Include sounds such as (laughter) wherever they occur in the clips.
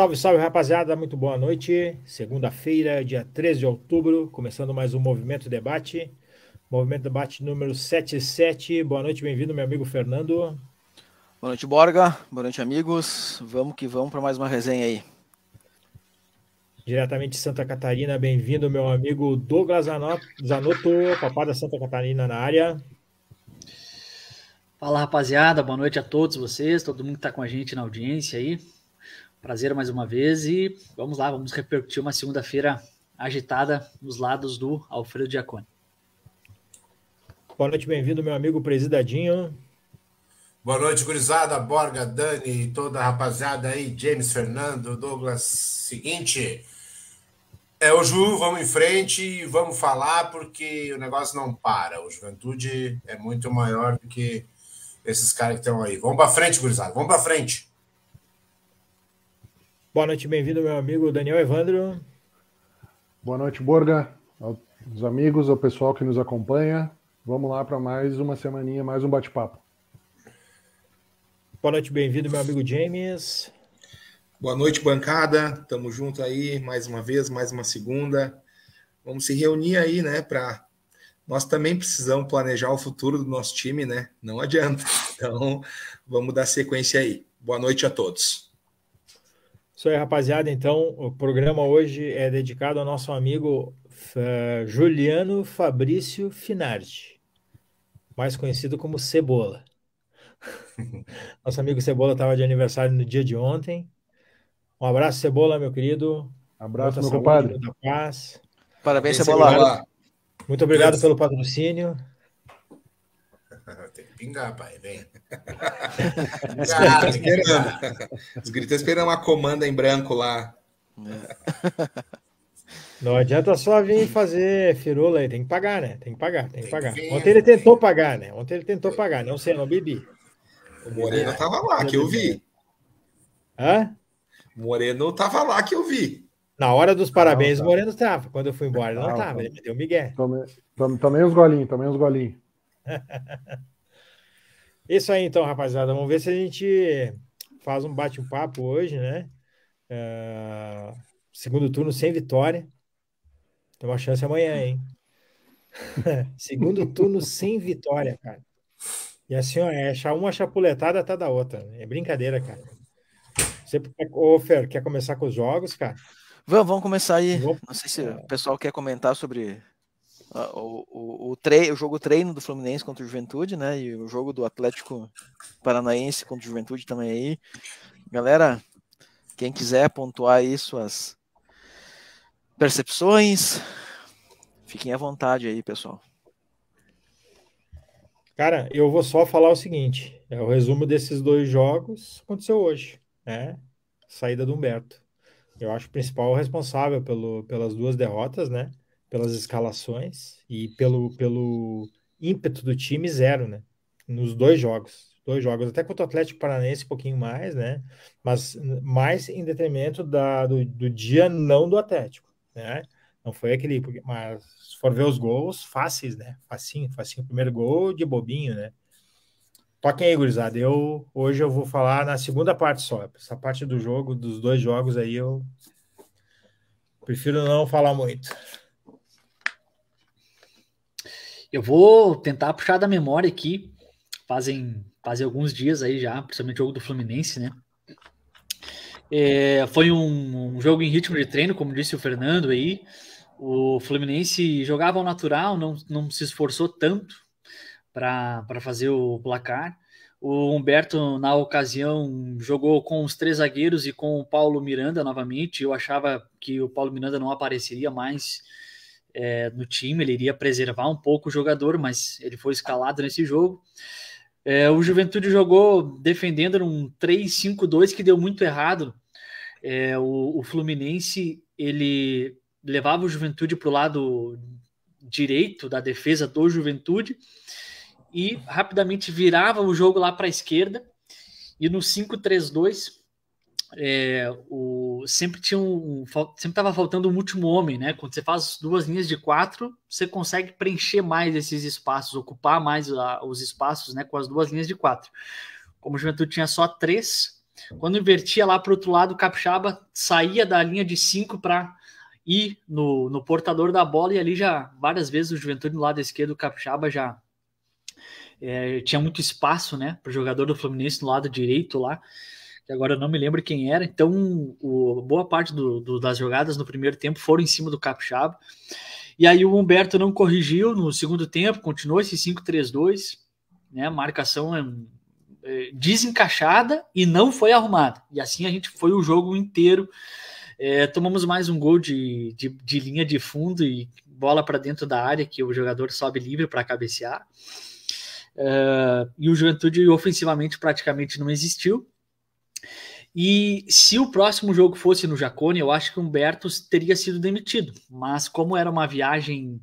Salve, salve, rapaziada, muito boa noite. Segunda-feira, dia 13 de outubro, começando mais um Movimento Debate. Movimento Debate número 77. Boa noite, bem-vindo, meu amigo Fernando. Boa noite, Borga. Boa noite, amigos. Vamos que vamos para mais uma resenha aí. Diretamente de Santa Catarina, bem-vindo, meu amigo Douglas Zanotto, Papada da Santa Catarina na área. Fala, rapaziada. Boa noite a todos vocês, todo mundo que está com a gente na audiência aí. Prazer mais uma vez e vamos lá, vamos repercutir uma segunda-feira agitada nos lados do Alfredo Diacone. Boa noite, bem-vindo, meu amigo Presidadinho. Boa noite, gurizada, Borga, Dani, e toda a rapaziada aí, James, Fernando, Douglas. Seguinte, é o Ju, vamos em frente e vamos falar porque o negócio não para. O Juventude é muito maior do que esses caras que estão aí. Vamos para frente, gurizada, vamos para frente. Boa noite, bem-vindo, meu amigo Daniel Evandro. Boa noite, Borga, aos amigos, ao pessoal que nos acompanha. Vamos lá para mais uma semaninha, mais um bate-papo. Boa noite, bem-vindo, meu amigo James. Boa noite, bancada. Tamo junto aí mais uma vez, mais uma segunda. Vamos se reunir aí, né, para nós também precisamos planejar o futuro do nosso time, né? Não adianta. (laughs) Então, vamos dar sequência aí. Boa noite a todos. Isso aí, rapaziada. Então, o programa hoje é dedicado ao nosso amigo uh, Juliano Fabrício Finardi, mais conhecido como Cebola. (laughs) nosso amigo Cebola estava de aniversário no dia de ontem. Um abraço, Cebola, meu querido. Abraço, Muita meu saúde, compadre. paz. Parabéns, Cebola. Muito obrigado pelo patrocínio pingar, pai, vem. Pingar, Os tá esperando. Os gritos tá esperando uma comanda em branco lá. É. Não adianta só vir fazer firula aí, tem que pagar, né? Tem que pagar, tem que pagar. Ontem ele né? tentou pagar, né? Ontem ele tentou pagar, não sei, não bebi. O Moreno tava lá, que eu vi. Hã? Moreno tava lá, que eu vi. Na hora dos parabéns, o tá. Moreno tava. Quando eu fui embora, não, não tava. Ele deu migué. Tomei, tomei, os golinhos, tomei os golinhos. (laughs) Isso aí então, rapaziada. Vamos ver se a gente faz um bate-papo hoje, né? Uh, segundo turno sem vitória. Tem uma chance amanhã, hein? (laughs) segundo turno sem vitória, cara. E assim, ó, é achar uma chapuletada tá da outra. É brincadeira, cara. Você, ô, Fer, quer começar com os jogos, cara? Vamos, vamos começar aí. Vamos. Não sei se o pessoal quer comentar sobre ah, o, o, o, tre o jogo treino do Fluminense contra o Juventude, né? E o jogo do Atlético Paranaense contra o Juventude também aí. Galera, quem quiser pontuar aí suas percepções, fiquem à vontade aí, pessoal. Cara, eu vou só falar o seguinte: é o resumo desses dois jogos aconteceu hoje, né? Saída do Humberto. Eu acho o principal responsável pelo, pelas duas derrotas, né? pelas escalações e pelo, pelo ímpeto do time, zero, né? Nos dois jogos. Dois jogos, até contra o Atlético Paranaense um pouquinho mais, né? Mas mais em detrimento da, do, do dia não do Atlético, né? Não foi aquele, mas se for ver os gols, fáceis, né? Facinho, facinho. Primeiro gol de bobinho, né? Toquem aí, gurizada. Eu, hoje eu vou falar na segunda parte só. Essa parte do jogo, dos dois jogos aí, eu prefiro não falar muito. Eu vou tentar puxar da memória aqui. Fazem, fazem alguns dias aí já, principalmente o jogo do Fluminense, né? É, foi um, um, jogo em ritmo de treino, como disse o Fernando aí. O Fluminense jogava ao natural, não, não se esforçou tanto para fazer o placar. O Humberto, na ocasião, jogou com os três zagueiros e com o Paulo Miranda novamente. Eu achava que o Paulo Miranda não apareceria mais é, no time, ele iria preservar um pouco o jogador, mas ele foi escalado nesse jogo. É, o Juventude jogou defendendo um 3-5-2 que deu muito errado. É, o, o, Fluminense ele levava o Juventude para o lado direito da defesa do Juventude e rapidamente virava o jogo lá para a esquerda. E no 5-3-2, é, o, sempre tinha um, sempre estava faltando um último homem, né? Quando você faz duas linhas de quatro, você consegue preencher mais esses espaços, ocupar mais a, os espaços, né? Com as duas linhas de quatro. Como o Juventude tinha só três, quando invertia lá para o outro lado, o Capixaba saía da linha de cinco para ir no, no portador da bola e ali já várias vezes o Juventude no lado esquerdo, o Capixaba já é, tinha muito espaço, né? Para o jogador do Fluminense no lado direito lá que agora eu não me lembro quem era. Então, o, boa parte do, do, das jogadas no primeiro tempo foram em cima do Capixaba. E aí o Humberto não corrigiu no segundo tempo, continuou esse 5-3-2, né? Marcação é, é, desencaixada e não foi arrumada. E assim a gente foi o jogo inteiro. É, tomamos mais um gol de, de, de linha de fundo e bola para dentro da área que o jogador sobe livre para cabecear. Uh, e o Juventude ofensivamente praticamente não existiu. E se o próximo jogo fosse no Jacone, eu acho que o Humberto teria sido demitido. Mas como era uma viagem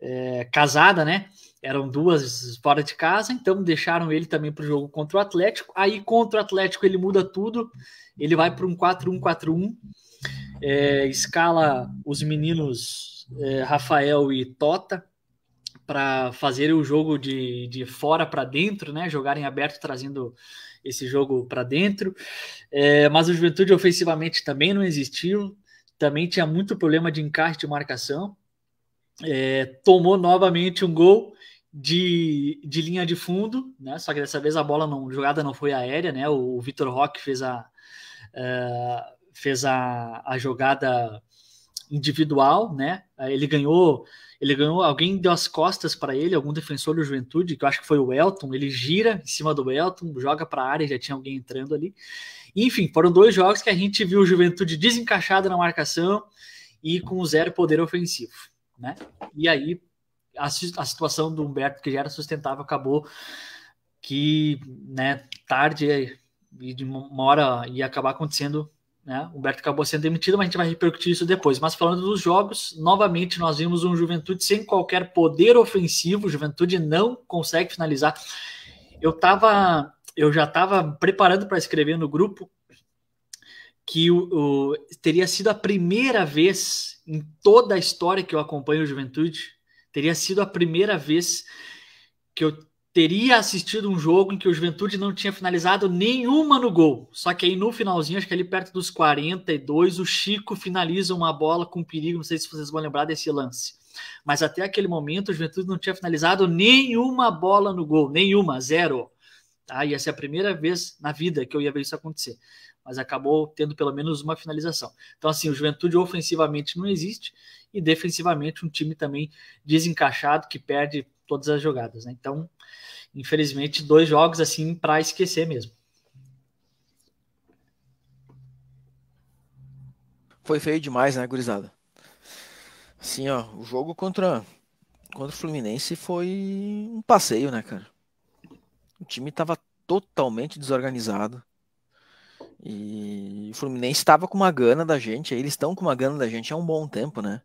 é, casada, né? Eram duas fora de casa, então deixaram ele também para o jogo contra o Atlético. Aí contra o Atlético ele muda tudo, ele vai para um 4-1-4-1, é, escala os meninos é, Rafael e Tota para fazer o jogo de, de fora para dentro, né? Jogarem aberto, trazendo esse jogo para dentro. É, mas o Juventude ofensivamente também não existiu, também tinha muito problema de encaixe de marcação. É, tomou novamente um gol de, de linha de fundo, né? Só que dessa vez a bola não jogada não foi aérea, né? O, o Vitor Roque fez a uh, fez a, a jogada individual, né? Eh, ele ganhou, ele ganhou, alguém deu as costas para ele, algum defensor do Juventude, que eu acho que foi o Elton, ele gira em cima do Elton, joga para a área, já tinha alguém entrando ali. Enfim, foram dois jogos que a gente viu o Juventude desencaixado na marcação e com zero poder ofensivo, né? E aí a, a situação do Humberto, que já era sustentável, acabou que, né, tarde e de uma hora ia acabar acontecendo né? O Humberto acabou sendo demitido, mas a gente vai repercutir isso depois. Mas falando dos jogos, novamente nós vimos um Juventude sem qualquer poder ofensivo, Juventude não consegue finalizar. Eu tava, eu já estava preparando para escrever no grupo que o, o, teria sido a primeira vez em toda a história que eu acompanho o Juventude, teria sido a primeira vez que eu teria assistido um jogo em que o Juventude não tinha finalizado nenhuma no gol. Só que aí no finalzinho, acho que ali perto dos 42, o Chico finaliza uma bola com perigo. Não sei se vocês vão lembrar desse lance. Mas até aquele momento, o Juventude não tinha finalizado nenhuma bola no gol, nenhuma, zero. Tá? Ia ser é a primeira vez na vida que eu ia ver isso acontecer. Mas acabou tendo pelo menos uma finalização. Então, assim, o Juventude ofensivamente não existe e defensivamente um time também desencaixado que perde todas as jogadas, né? Então, infelizmente, dois jogos assim para esquecer mesmo. Foi feio demais, né, gurizada? Assim, ó, o jogo contra contra o Fluminense foi um passeio, né, cara? O time tava totalmente desorganizado. E o Fluminense estava com uma gana da gente, eles estão com uma gana da gente há um bom tempo, né?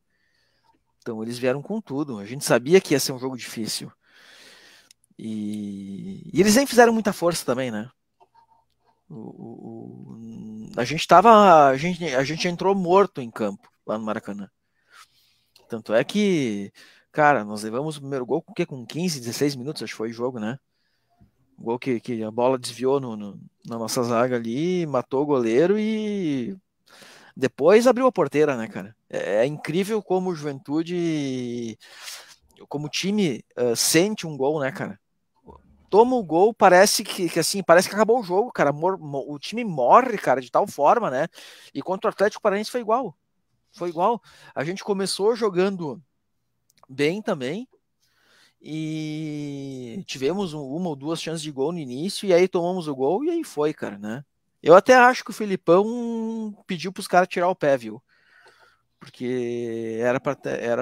Então eles vieram com tudo. A gente sabia que ia ser um jogo difícil. E, e eles nem fizeram muita força também, né? O, o, a gente tava. A gente, a gente entrou morto em campo lá no Maracanã. Tanto é que, cara, nós levamos o primeiro gol com, com 15, 16 minutos, acho que foi o jogo, né? O gol que, que a bola desviou no, no, na nossa zaga ali, matou o goleiro e depois abriu a porteira, né, cara? É, é incrível como o Juventude, como o time uh, sente um gol, né, cara? Toma o gol, parece que, que assim, parece que acabou o jogo, cara. Mor o time morre, cara, de tal forma, né? E contra o Atlético Paranaense foi igual. Foi igual. A gente começou jogando bem também, e tivemos uma ou duas chances de gol no início, e aí tomamos o gol, e aí foi, cara, né? Eu até acho que o Felipão pediu para os caras tirar o pé, viu? Porque era para era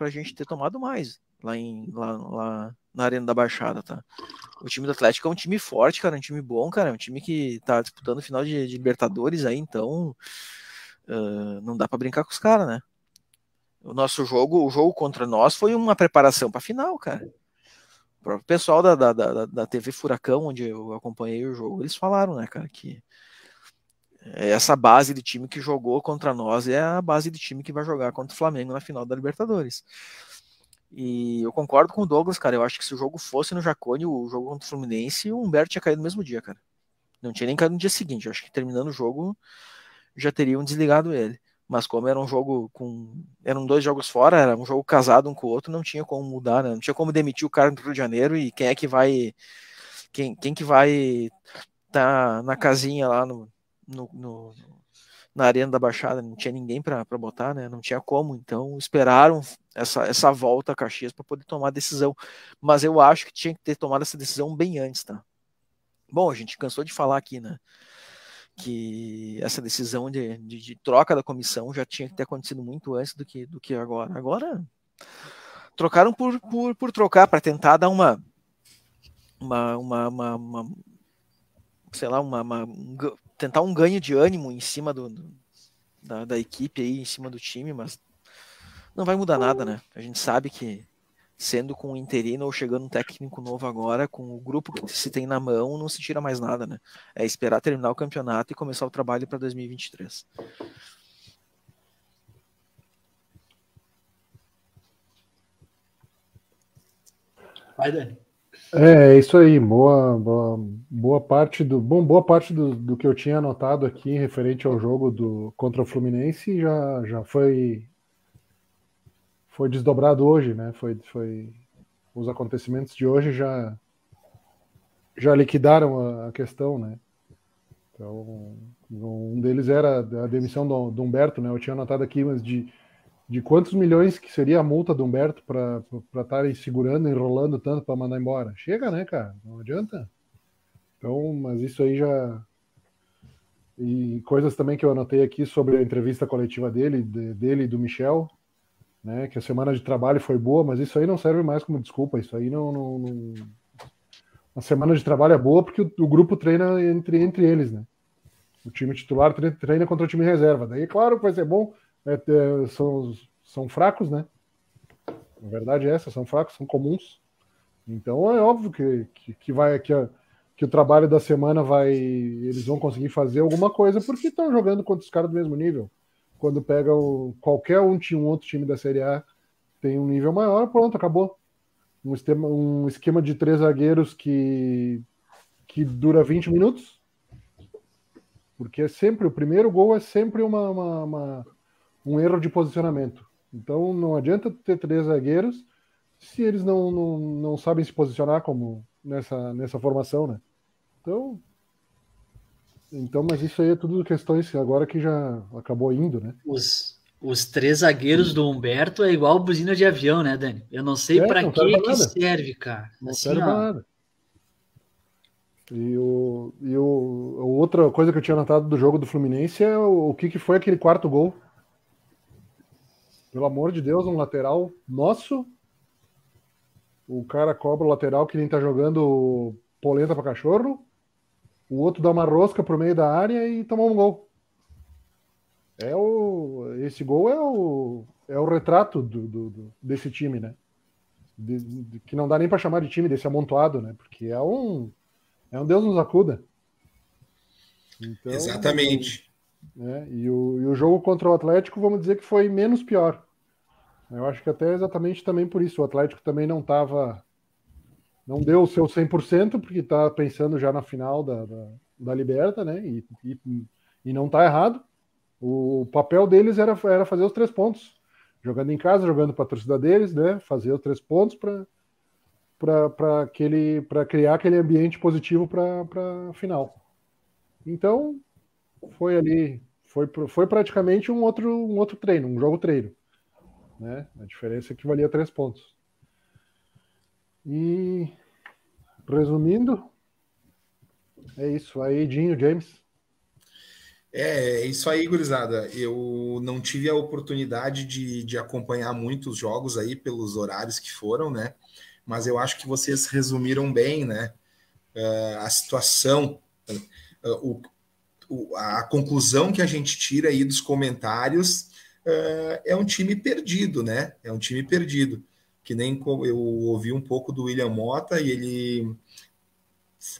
a gente ter tomado mais lá, em, lá, lá na Arena da Baixada, tá? O time do Atlético é um time forte, cara, é um time bom, cara, é um time que tá disputando final de, de Libertadores aí, então uh, não dá para brincar com os caras, né? O nosso jogo, o jogo contra nós foi uma preparação para final, cara. O próprio pessoal da, da, da, da TV Furacão, onde eu acompanhei o jogo, eles falaram, né, cara, que é essa base de time que jogou contra nós é a base de time que vai jogar contra o Flamengo na final da Libertadores. E eu concordo com o Douglas, cara. Eu acho que se o jogo fosse no Jacone, o jogo contra o Fluminense, o Humberto tinha caído no mesmo dia, cara. Não tinha nem caído no dia seguinte. Eu acho que terminando o jogo já teriam desligado ele. Mas como era um jogo com. Eram dois jogos fora, era um jogo casado um com o outro, não tinha como mudar, né? Não tinha como demitir o cara do Rio de Janeiro e quem é que vai. Quem, quem que vai tá na casinha lá no, no, no, na Arena da Baixada, não tinha ninguém para botar, né? Não tinha como, então esperaram essa, essa volta a Caxias para poder tomar a decisão. Mas eu acho que tinha que ter tomado essa decisão bem antes, tá? Bom, a gente cansou de falar aqui, né? Que essa decisão de, de, de troca da comissão já tinha que ter acontecido muito antes do que, do que agora. Agora trocaram por, por, por trocar, para tentar dar uma, uma, uma, uma, uma sei lá, uma, uma, tentar um ganho de ânimo em cima do, do da, da, equipe aí, em cima do time, mas não vai mudar nada, né? A gente sabe que sendo com o interino ou chegando um técnico novo agora, com o grupo que se tem na mão, não se tira mais nada, né? É esperar terminar o campeonato e começar o trabalho para 2023. Vai, Dani. É, é, isso aí, boa, boa, boa parte do bom, boa parte do, do, que eu tinha anotado aqui referente ao jogo do contra o Fluminense já, já foi foi desdobrado hoje, né? Foi, foi os acontecimentos de hoje já já liquidaram a, a questão, né? Então um deles era a demissão do, do Humberto, né? Eu tinha anotado aqui, mas de de quantos milhões que seria a multa do Humberto para estarem segurando, enrolando tanto para mandar embora? Chega, né, cara? Não adianta. Então, mas isso aí já. E coisas também que eu anotei aqui sobre a entrevista coletiva dele, de, dele e do Michel, né? Que a semana de trabalho foi boa, mas isso aí não serve mais como desculpa. Isso aí não. não, não... A semana de trabalho é boa porque o, o grupo treina entre, entre eles, né? O time titular treina contra o time reserva. Daí, claro, vai ser bom é, é, são, são fracos, né? Na verdade é essa, são fracos, são comuns. Então é óbvio que, que, que vai que, a, que o trabalho da semana vai. Eles vão conseguir fazer alguma coisa porque estão jogando contra os caras do mesmo nível. Quando pega o, qualquer um, um outro time da Série A tem um nível maior, pronto, acabou. Um esquema, um esquema de três zagueiros que, que dura 20 minutos. Porque é sempre, o primeiro gol é sempre uma, uma, uma um erro de posicionamento. Então não adianta ter três zagueiros se eles não, não, não sabem se posicionar como nessa, nessa formação, né? Então, então, mas isso aí é tudo questões agora que já acabou indo, né? Os, os três zagueiros do Humberto é igual buzina de avião, né, Dani? Eu não sei é, para que, que serve, cara. Não assim, serve para nada. E, o, e o, outra coisa que eu tinha notado do jogo do Fluminense é o, o que, que foi aquele quarto gol pelo amor de Deus, um lateral nosso. O cara cobra o lateral que nem tá jogando polenta para cachorro. O outro dá uma rosca pro meio da área e toma um gol. É o, esse gol é o, é o retrato do, do, do desse time, né? De, de, que não dá nem para chamar de time desse amontoado, né? Porque é um é um Deus nos acuda. Então, Exatamente. Né? E, o, e o jogo contra o Atlético, vamos dizer que foi menos pior. Eu acho que até exatamente também por isso. O Atlético também não estava. Não deu o seu 100%, porque está pensando já na final da, da, da Liberta, né? E, e, e não está errado. O papel deles era, era fazer os três pontos. Jogando em casa, jogando para a torcida deles, né? Fazer os três pontos para para criar aquele ambiente positivo para a final. Então, foi ali, foi, foi praticamente um outro, um outro treino, um jogo treino. Né? A diferença é que valia três pontos. E resumindo, é isso aí, Dinho, James. É, é, isso aí, gurizada. Eu não tive a oportunidade de, de acompanhar muitos jogos aí pelos horários que foram, né? Mas eu acho que vocês resumiram bem, né? Uh, a situação, uh, o, a conclusão que a gente tira aí dos comentários uh, é um time perdido, né? É um time perdido. Que nem eu ouvi um pouco do William Mota e ele,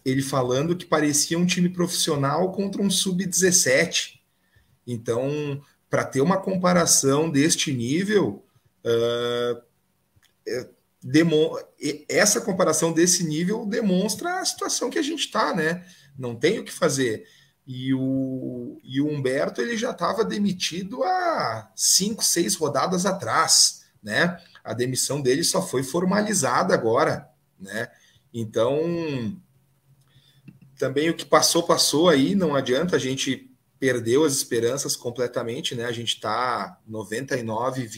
ele falando que parecia um time profissional contra um sub-17. Então, para ter uma comparação deste nível, uh, demo, essa comparação desse nível demonstra a situação que a gente está, né? Não tem o que fazer. E o, e o Humberto ele já estava demitido há cinco, seis rodadas atrás, né? A demissão dele só foi formalizada agora, né? Então, também o que passou, passou aí, não adianta, a gente perdeu as esperanças completamente, né? A gente está 99,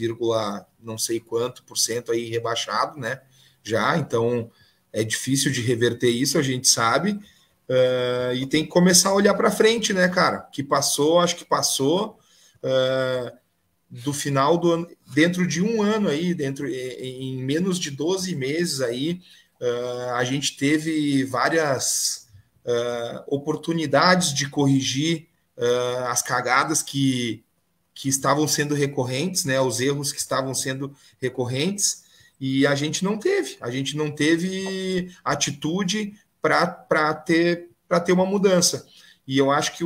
não sei quanto por cento aí rebaixado, né? Já, então é difícil de reverter isso, a gente sabe, Uh, e tem que começar a olhar para frente, né, cara? Que passou, acho que passou uh, do final do ano, dentro de um ano aí, dentro em, menos de 12 meses aí, uh, a gente teve várias oportunidades de corrigir as cagadas que, que estavam sendo recorrentes, né? Os erros que estavam sendo recorrentes e a gente não teve, a gente não teve atitude para ter, ter uma mudança. E eu acho que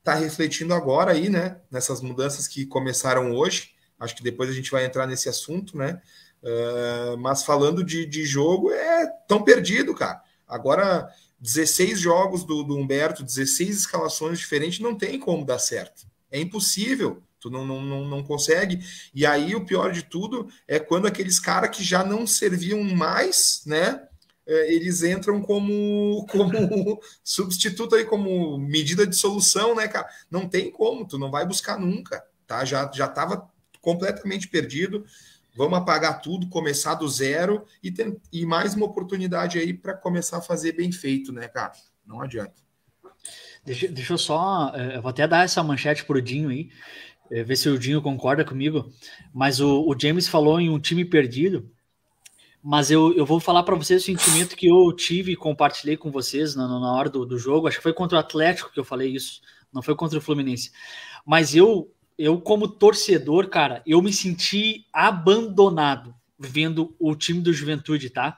está refletindo agora aí, né? Nessas mudanças que começaram hoje. Acho que depois a gente vai entrar nesse assunto, né? Uh, mas falando de, de jogo, é tão perdido, cara. Agora, 16 jogos do, do Humberto, 16 escalações diferentes, não tem como dar certo. É impossível. Tu não, não, não, não consegue. E aí, o pior de tudo é quando aqueles caras que já não serviam mais, né? É, eles entram como, (laughs) como substituto aí, como medida de solução, né, cara? Não tem como, tu não vai buscar nunca, tá? Já, já tava completamente perdido. Vamos apagar tudo, começar do zero e, tem, e mais uma oportunidade aí para começar a fazer bem feito, né, cara? Não adianta. Deixa, deixa eu só. É, eu vou até dar essa manchete pro Dinho aí, é, ver se o Dinho concorda comigo. Mas o, o James falou em um time perdido mas eu, eu vou falar para vocês o sentimento que eu tive e compartilhei com vocês na, na hora do, do jogo. Acho que foi contra o Atlético que eu falei isso, não foi contra o Fluminense. Mas eu, eu como torcedor, cara, eu me senti abandonado vendo o time do Juventude, tá?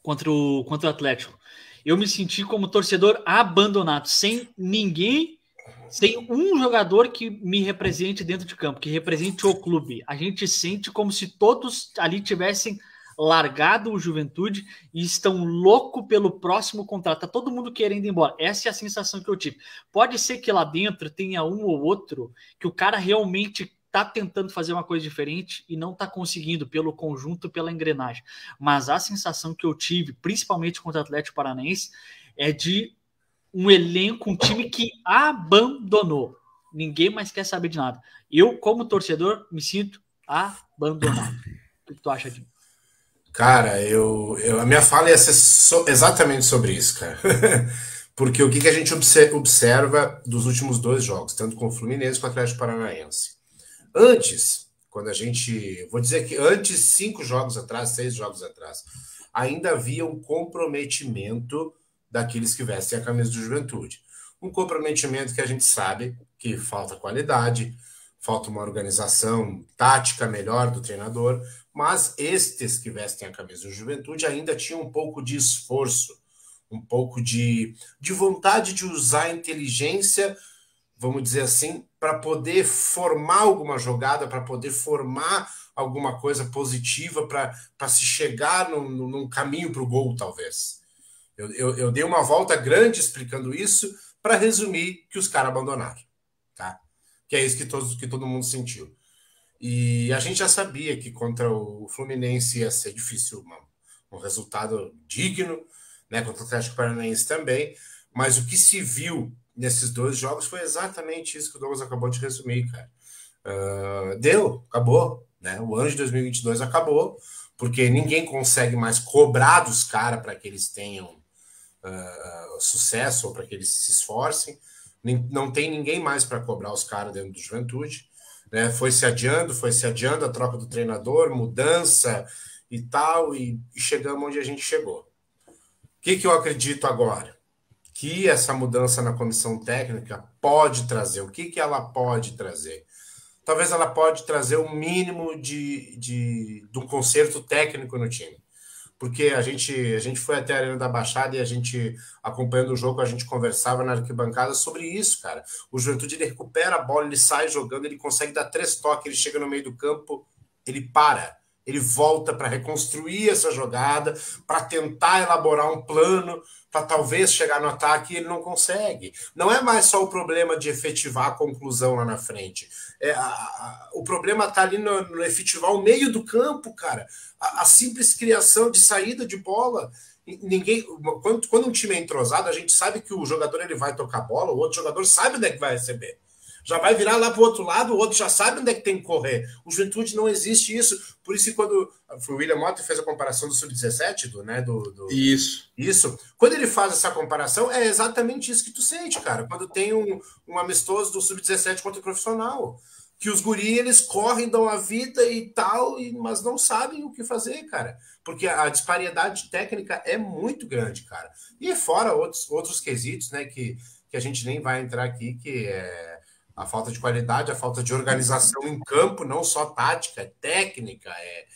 Contra o, contra o Atlético. Eu me senti como torcedor abandonado, sem ninguém, sem um jogador que me represente dentro de campo, que represente o clube. A gente sente como se todos ali tivessem largado o Juventude e estão louco pelo próximo contrato. Tá todo mundo querendo ir embora. Essa é a sensação que eu tive. Pode ser que lá dentro tenha um ou outro que o cara realmente tá tentando fazer uma coisa diferente e não tá conseguindo pelo conjunto, pela engrenagem. Mas a sensação que eu tive, principalmente contra o Atlético Paranaense, é de um elenco, um time que abandonou. Ninguém mais quer saber de nada. Eu, como torcedor, me sinto abandonado. O que tu acha disso? Cara, eu, eu, a minha fala ia ser so, exatamente sobre isso, cara. (laughs) Porque o que, que a gente observa dos últimos dois jogos, tanto com o Fluminense quanto com o Atlético Paranaense? Antes, quando a gente. Vou dizer que antes, cinco jogos atrás, seis jogos atrás, ainda havia um comprometimento daqueles que vestem a camisa do juventude. Um comprometimento que a gente sabe que falta qualidade, falta uma organização tática melhor do treinador, mas estes que vestem a camisa do Juventude ainda tinham um pouco de esforço, um pouco de, de vontade de usar a inteligência, vamos dizer assim, para poder formar alguma jogada, para poder formar alguma coisa positiva, para se chegar num, num caminho para o gol, talvez. Eu, eu, eu dei uma volta grande explicando isso para resumir que os caras abandonaram. Tá? que é isso que, todos, que todo mundo sentiu. E a gente já sabia que contra o Fluminense ia ser difícil uma, um resultado digno, né, contra o Atlético Paranaense também, mas o que se viu nesses dois jogos foi exatamente isso que o Douglas acabou de resumir, cara. Uh, deu, acabou, né? O ano de 2022 acabou, porque ninguém consegue mais cobrar dos caras para que eles tenham uh, sucesso ou para que eles se esforcem não tem ninguém mais para cobrar os caras dentro do Juventude. Né? Foi se adiando, foi se adiando a troca do treinador, mudança e tal, e, e chegamos onde a gente chegou. O que, que eu acredito agora? Que essa mudança na comissão técnica pode trazer. O que, que ela pode trazer? Talvez ela pode trazer o um mínimo de, de, de um conserto técnico no time porque a gente, a gente foi até a Arena da Baixada e a gente, acompanhando o jogo, a gente conversava na arquibancada sobre isso, cara. O Juventude ele recupera a bola, ele sai jogando, ele consegue dar três toques, ele chega no meio do campo, ele para. Ele volta para reconstruir essa jogada, para tentar elaborar um plano para talvez chegar no ataque e ele não consegue. Não é mais só o problema de efetivar a conclusão lá na frente. É, a, a, o problema está ali no, no, efetivar o meio do campo, cara. A, a simples criação de saída de bola. Ninguém, quando, quando um time é entrosado, a gente sabe que o jogador ele vai tocar a bola, o outro jogador sabe onde é que vai receber já vai virar lá para o outro lado, o outro já sabe onde é que tem que correr. O Juventude não existe isso. Por isso que quando o William Motto fez a comparação do Sub-17, do, né, do, do, Isso. Isso. Quando ele faz essa comparação, é exatamente isso que tu sente, cara. Quando tem um, um amistoso do Sub-17 contra o profissional. Que os guri, eles correm, dão a vida e tal, e, mas não sabem o que fazer, cara. Porque a, a disparidade técnica é muito grande, cara. E fora outros, outros quesitos, né, que, que a gente nem vai entrar aqui, que é a falta de qualidade, a falta de organização em campo, não só tática, é técnica, é,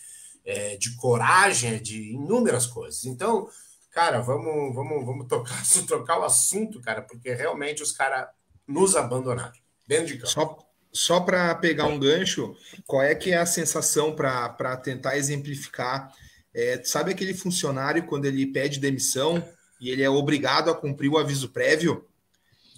é de coragem, é de inúmeras coisas. Então, cara, vamos, vamos, vamos tocar, (laughs) trocar o assunto, cara, porque realmente os caras nos abandonaram dentro de campo. Só, só para pegar um gancho, qual é que é a sensação para tentar exemplificar? É, sabe aquele funcionário quando ele pede demissão e ele é obrigado a cumprir o aviso prévio?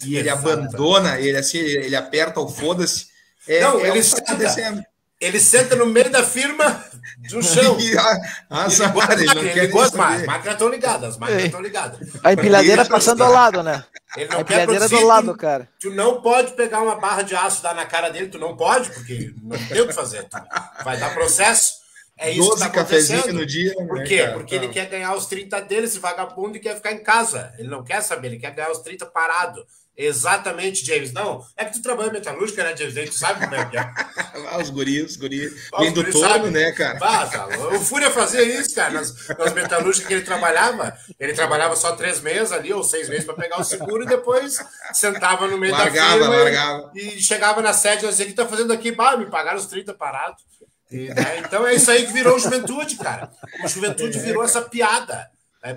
Exatamente. ele abandona, ele assim, ele aperta o foda-se. É, não, é ele senta. Descendo. É ele senta no meio da firma do chão. (laughs) e, ah, ele, ele, não ele gosta mais. As máquinas estão ligadas, as máquinas estão ligadas. A empilhadeira passando ao lado, né? a empilhadeira do lado, cara. Tu, tu não pode pegar uma barra de aço dar na cara dele, tu não pode, porque não tem o que fazer. Tu vai dar processo. É isso 12 que tá cafezinhos no dia. Né, Por quê? Né, porque ele quer ganhar os 30 dele, esse vagabundo, e quer ficar em casa. Ele não quer saber, ele quer ganhar os 30 parado. Exatamente, James. Não, é que tu trabalha metalúrgica, né, James? Aí tu sabe como é que é. (laughs) ah, os guris, guris. Vem do todo, né, cara? Passa. o Fúria fazia isso, cara. Nas, nas metalúrgicas que ele trabalhava, ele trabalhava só três meses ali, ou seis meses, para pegar o seguro, e depois sentava no meio largava, da firma largava. E, e chegava na sede e dizia, o que tá fazendo aqui? Bah, me pagaram os 30 parados. E, né, então é isso aí que virou juventude, cara. A juventude virou essa piada é,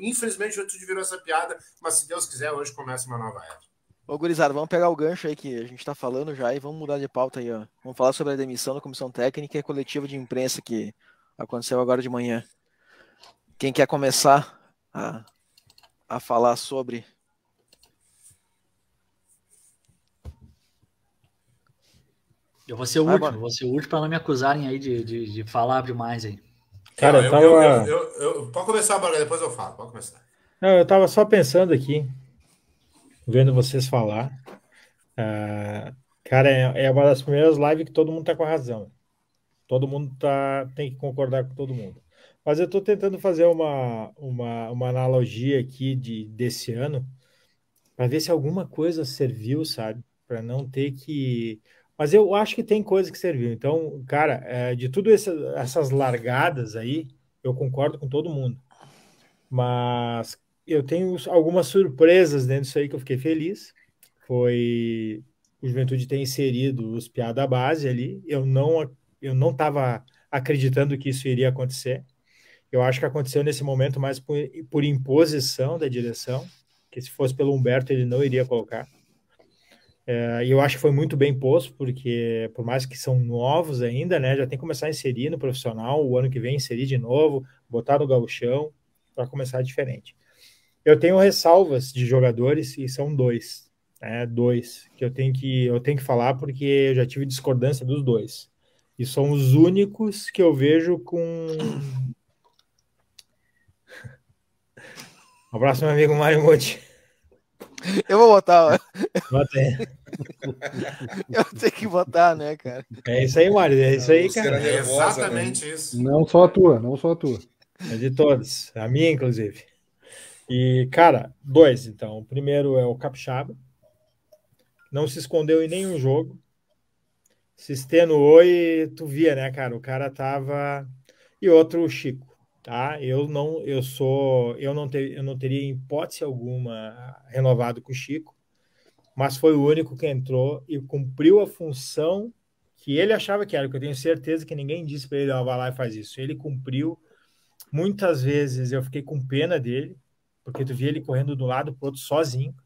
infelizmente, hoje tudo virou essa piada, mas se Deus quiser, hoje começa uma nova era. Ô, gurizada, vamos pegar o gancho aí que a gente tá falando já e vamos mudar de pauta aí, ó. Vamos falar sobre a demissão da comissão técnica e a coletiva de imprensa que aconteceu agora de manhã. Quem quer começar a, a falar sobre? Eu vou ser o último, vou ser o último para não me acusarem aí de, de, de falar demais aí. Cara, eu, eu tava. Eu, eu, eu, pode começar, Margarida, depois eu falo. Pode começar. Não, eu tava só pensando aqui, vendo vocês falar. Uh, cara, é, é, uma das primeiras lives que todo mundo tá com a razão. Todo mundo tá, tem que concordar com todo mundo. Mas eu estou tentando fazer uma, uma, uma analogia aqui de, desse ano para ver se alguma coisa serviu, sabe? Para não ter que mas eu acho que tem coisa que serviu. Então, cara, é, de tudo essas largadas aí, eu concordo com todo mundo. Mas eu tenho algumas surpresas dentro disso aí que eu fiquei feliz. Foi o Juventude ter inserido os piá à base ali. Eu não eu não estava acreditando que isso iria acontecer. Eu acho que aconteceu nesse momento mais por, por imposição da direção, que se fosse pelo Humberto ele não iria colocar. É, e eu acho que foi muito bem posto, porque por mais que são novos ainda, né, já tem que começar a inserir no profissional, o ano que vem inserir de novo, botar no gauchão, para começar diferente. Eu tenho ressalvas de jogadores, e são dois, né, dois, que eu tenho que, eu tenho que falar porque eu já tive discordância dos dois. E são os únicos que eu vejo com... Um (laughs) abraço, meu amigo Mário Muti. Eu vou botar. Bota aí. (laughs) eu tenho que votar, né, cara? É isso aí, Mário. É isso aí, cara. É exatamente né? isso. Não só a tua, não só a tua. É de todas. A minha, inclusive. E, cara, dois, então. O primeiro é o Capixaba. Não se escondeu em nenhum jogo. Se extenuou e tu via, né, cara? O cara tava. E outro, o Chico tá? Eu não, eu sou, eu não, eu não teria hipótese alguma renovado com o Chico mas foi o único que entrou e cumpriu a função que ele achava que era, porque eu tenho certeza que ninguém disse para ele, ó, oh, vai lá e faz isso. Ele cumpriu. Muitas vezes eu fiquei com pena dele, porque tu via ele correndo de um lado para outro sozinho.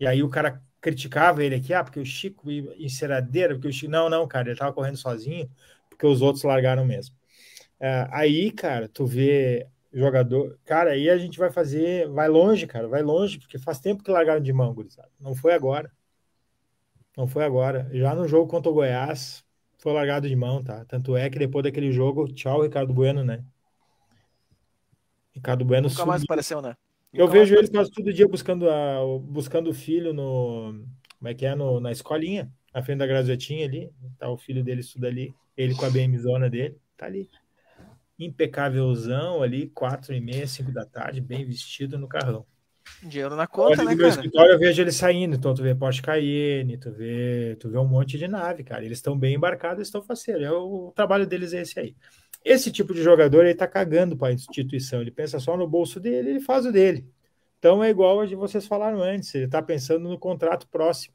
E aí o cara criticava ele aqui, ah, porque o Chico enceradeira, porque o Chico. Não, não, cara, ele tava correndo sozinho, porque os outros largaram mesmo. Ah, aí, cara, tu vê jogador. Cara, aí a gente vai fazer, vai longe, cara, vai longe, porque faz tempo que largaram de mão, gurizada. Não foi agora. Não foi agora. Já no jogo contra o Goiás, foi largado de mão, tá? Tanto é que depois daquele jogo, tchau, Ricardo Bueno, né? Ricardo Bueno Nunca subiu. mais apareceu, né? Nunca eu vejo ele quase todo dia buscando, a, buscando o filho no. Como é que é? No, na escolinha, na frente da graduatinha ali. Tá, o filho dele estuda ali. Ele com a BM zona dele, tá ali impecávelzão ali, quatro e meia, cinco da tarde, bem vestido no carrão. Dinheiro na conta, Olha, né, meu cara? escritório eu vejo ele saindo, então tu vê Porsche Cayenne, tu vê, tu vê um monte de nave, cara. Eles estão bem embarcados, estão faceiros. É o, o, trabalho deles é esse aí. Esse tipo de jogador, ele tá cagando para a instituição. Ele pensa só no bolso dele, ele faz o dele. Então é igual a de vocês falaram antes, ele tá pensando no contrato próximo.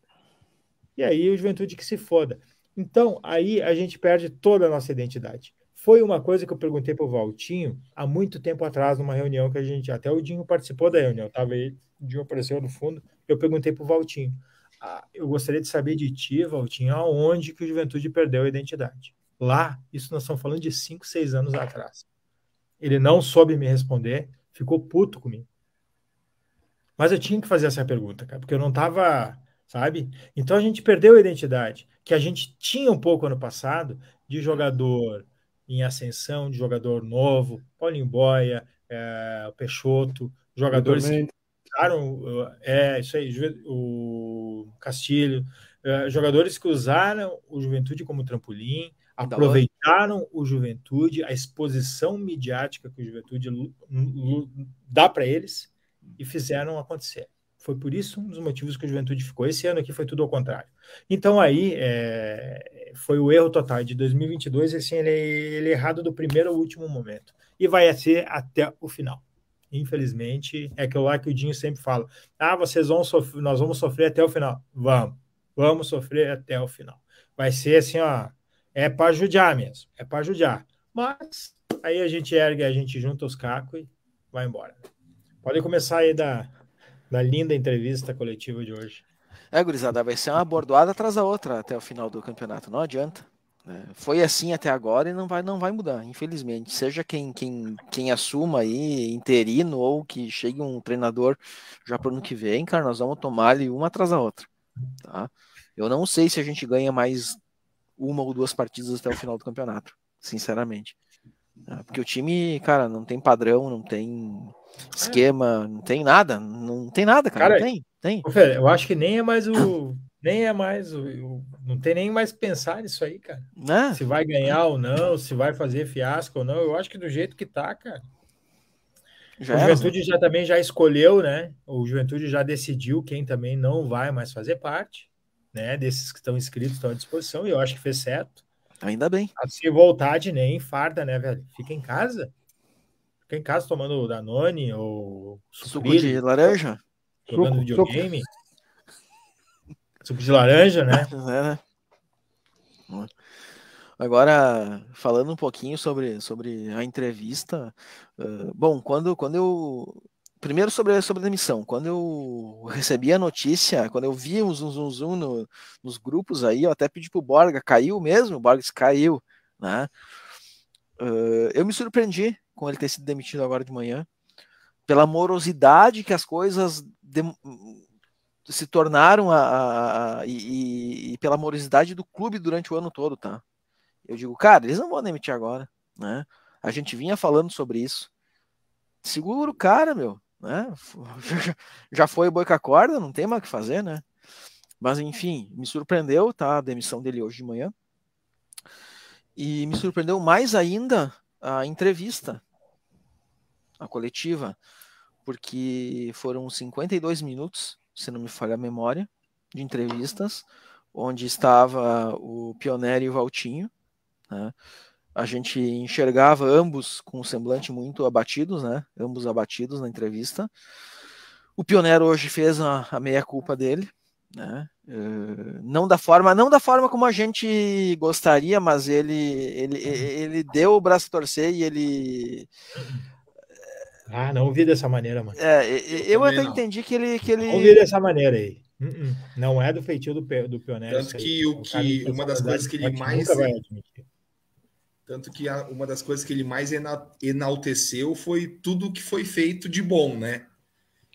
E aí o Juventude que se foda. Então, aí a gente perde toda a nossa identidade. Foi uma coisa que eu perguntei para o Valtinho há muito tempo atrás, numa reunião que a gente. Até o Dinho participou da reunião, estava aí, o Dinho apareceu no fundo. Eu perguntei para o Valtinho: ah, eu gostaria de saber de ti, Valtinho, aonde que o Juventude perdeu a identidade. Lá, isso nós estamos falando de 5, 6 anos atrás. Ele não soube me responder, ficou puto comigo. Mas eu tinha que fazer essa pergunta, cara, porque eu não estava, sabe? Então a gente perdeu a identidade, que a gente tinha um pouco ano passado de jogador em ascensão de jogador novo, Paulinho Boia, é, Peixoto, jogadores que usaram, é, isso aí, o Castilho, é, jogadores que usaram o Juventude como trampolim, tá aproveitaram o Juventude, a exposição midiática que o Juventude dá para eles e fizeram acontecer. Foi por isso um dos motivos que o Juventude ficou. Esse ano aqui foi tudo ao contrário. Então aí é, foi o erro total de 2022, assim, ele, ele é errado do primeiro ao último momento. E vai ser até o final. Infelizmente, é aquilo lá que o Dinho sempre fala. Ah, vocês vão sofrer, nós vamos sofrer até o final. Vamos. Vamos sofrer até o final. Vai ser assim, ó, é para judiar mesmo, é para judiar. Mas aí a gente ergue, a gente junta os cacos e vai embora. Pode começar aí da na linda entrevista coletiva de hoje. É, gurizada, vai ser uma bordoada atrás da outra até o final do campeonato, não adianta. Né? Foi assim até agora e não vai, não vai mudar, infelizmente. Seja quem, quem, quem assuma aí, interino, ou que chegue um treinador já para o ano que vem, cara, nós vamos tomar ali uma atrás da outra. Tá? Eu não sei se a gente ganha mais uma ou duas partidas até o final do campeonato, sinceramente. Né? Porque o time, cara, não tem padrão, não tem esquema, não tem nada, não tem nada, cara. cara tem, tem. eu acho que nem é mais o. Nem é mais o, o Não tem nem mais pensar nisso aí, cara. Né? Se vai ganhar ou não, se vai fazer fiasco ou não. Eu acho que do jeito que tá, cara. Já o Juventude né? já também já escolheu, né? O Juventude já decidiu quem também não vai mais fazer parte, né? Desses que estão inscritos, estão à disposição, e eu acho que fez certo. Ainda bem. Ah, se voltar de nem farda, né, velho? Fica em casa ficar em casa tomando Danone ou suco de laranja? Jogando suco, videogame? Suco. suco. de laranja, né? (laughs) é, né? Agora, falando um pouquinho sobre, sobre a entrevista, uh, bom, quando, quando eu. Primeiro sobre, sobre a demissão, quando eu recebi a notícia, quando eu vi um zoom, zoom, zoom no, nos grupos aí, eu até pedi pro Borga, caiu mesmo? O Borges caiu, né? Uh, eu me surpreendi, com ele ter sido demitido agora de manhã, pela morosidade que as coisas de, se tornaram a, a, a e, e, pela morosidade do clube durante o ano todo, tá? Eu digo, cara, eles não vão demitir agora, né? A gente vinha falando sobre isso. seguro cara, meu, né? (laughs) Já foi o boi com a corda, não tem mais o que fazer, né? Mas enfim, me surpreendeu, tá? A demissão dele hoje de manhã. E me surpreendeu mais ainda a entrevista a coletiva, porque foram 52 minutos, se não me falha a memória, de entrevistas, onde estava o Pioneiro e o Valtinho. Né? A gente enxergava ambos com um semblante muito abatidos, né? ambos abatidos na entrevista. O Pioneiro hoje fez a, a meia-culpa dele, né? Uh, não da forma, não da forma como a gente gostaria, mas ele ele, ele deu o braço a torcer e ele ah, não vi dessa maneira, mano. É, eu, eu até não. entendi que ele, que ele. Não vi dessa maneira aí. Uh -uh. Não é do feitio do, do pioneiro. Tanto que, o que uma tá das coisas que ele mais. Tanto que a, uma das coisas que ele mais enalteceu foi tudo que foi feito de bom, né?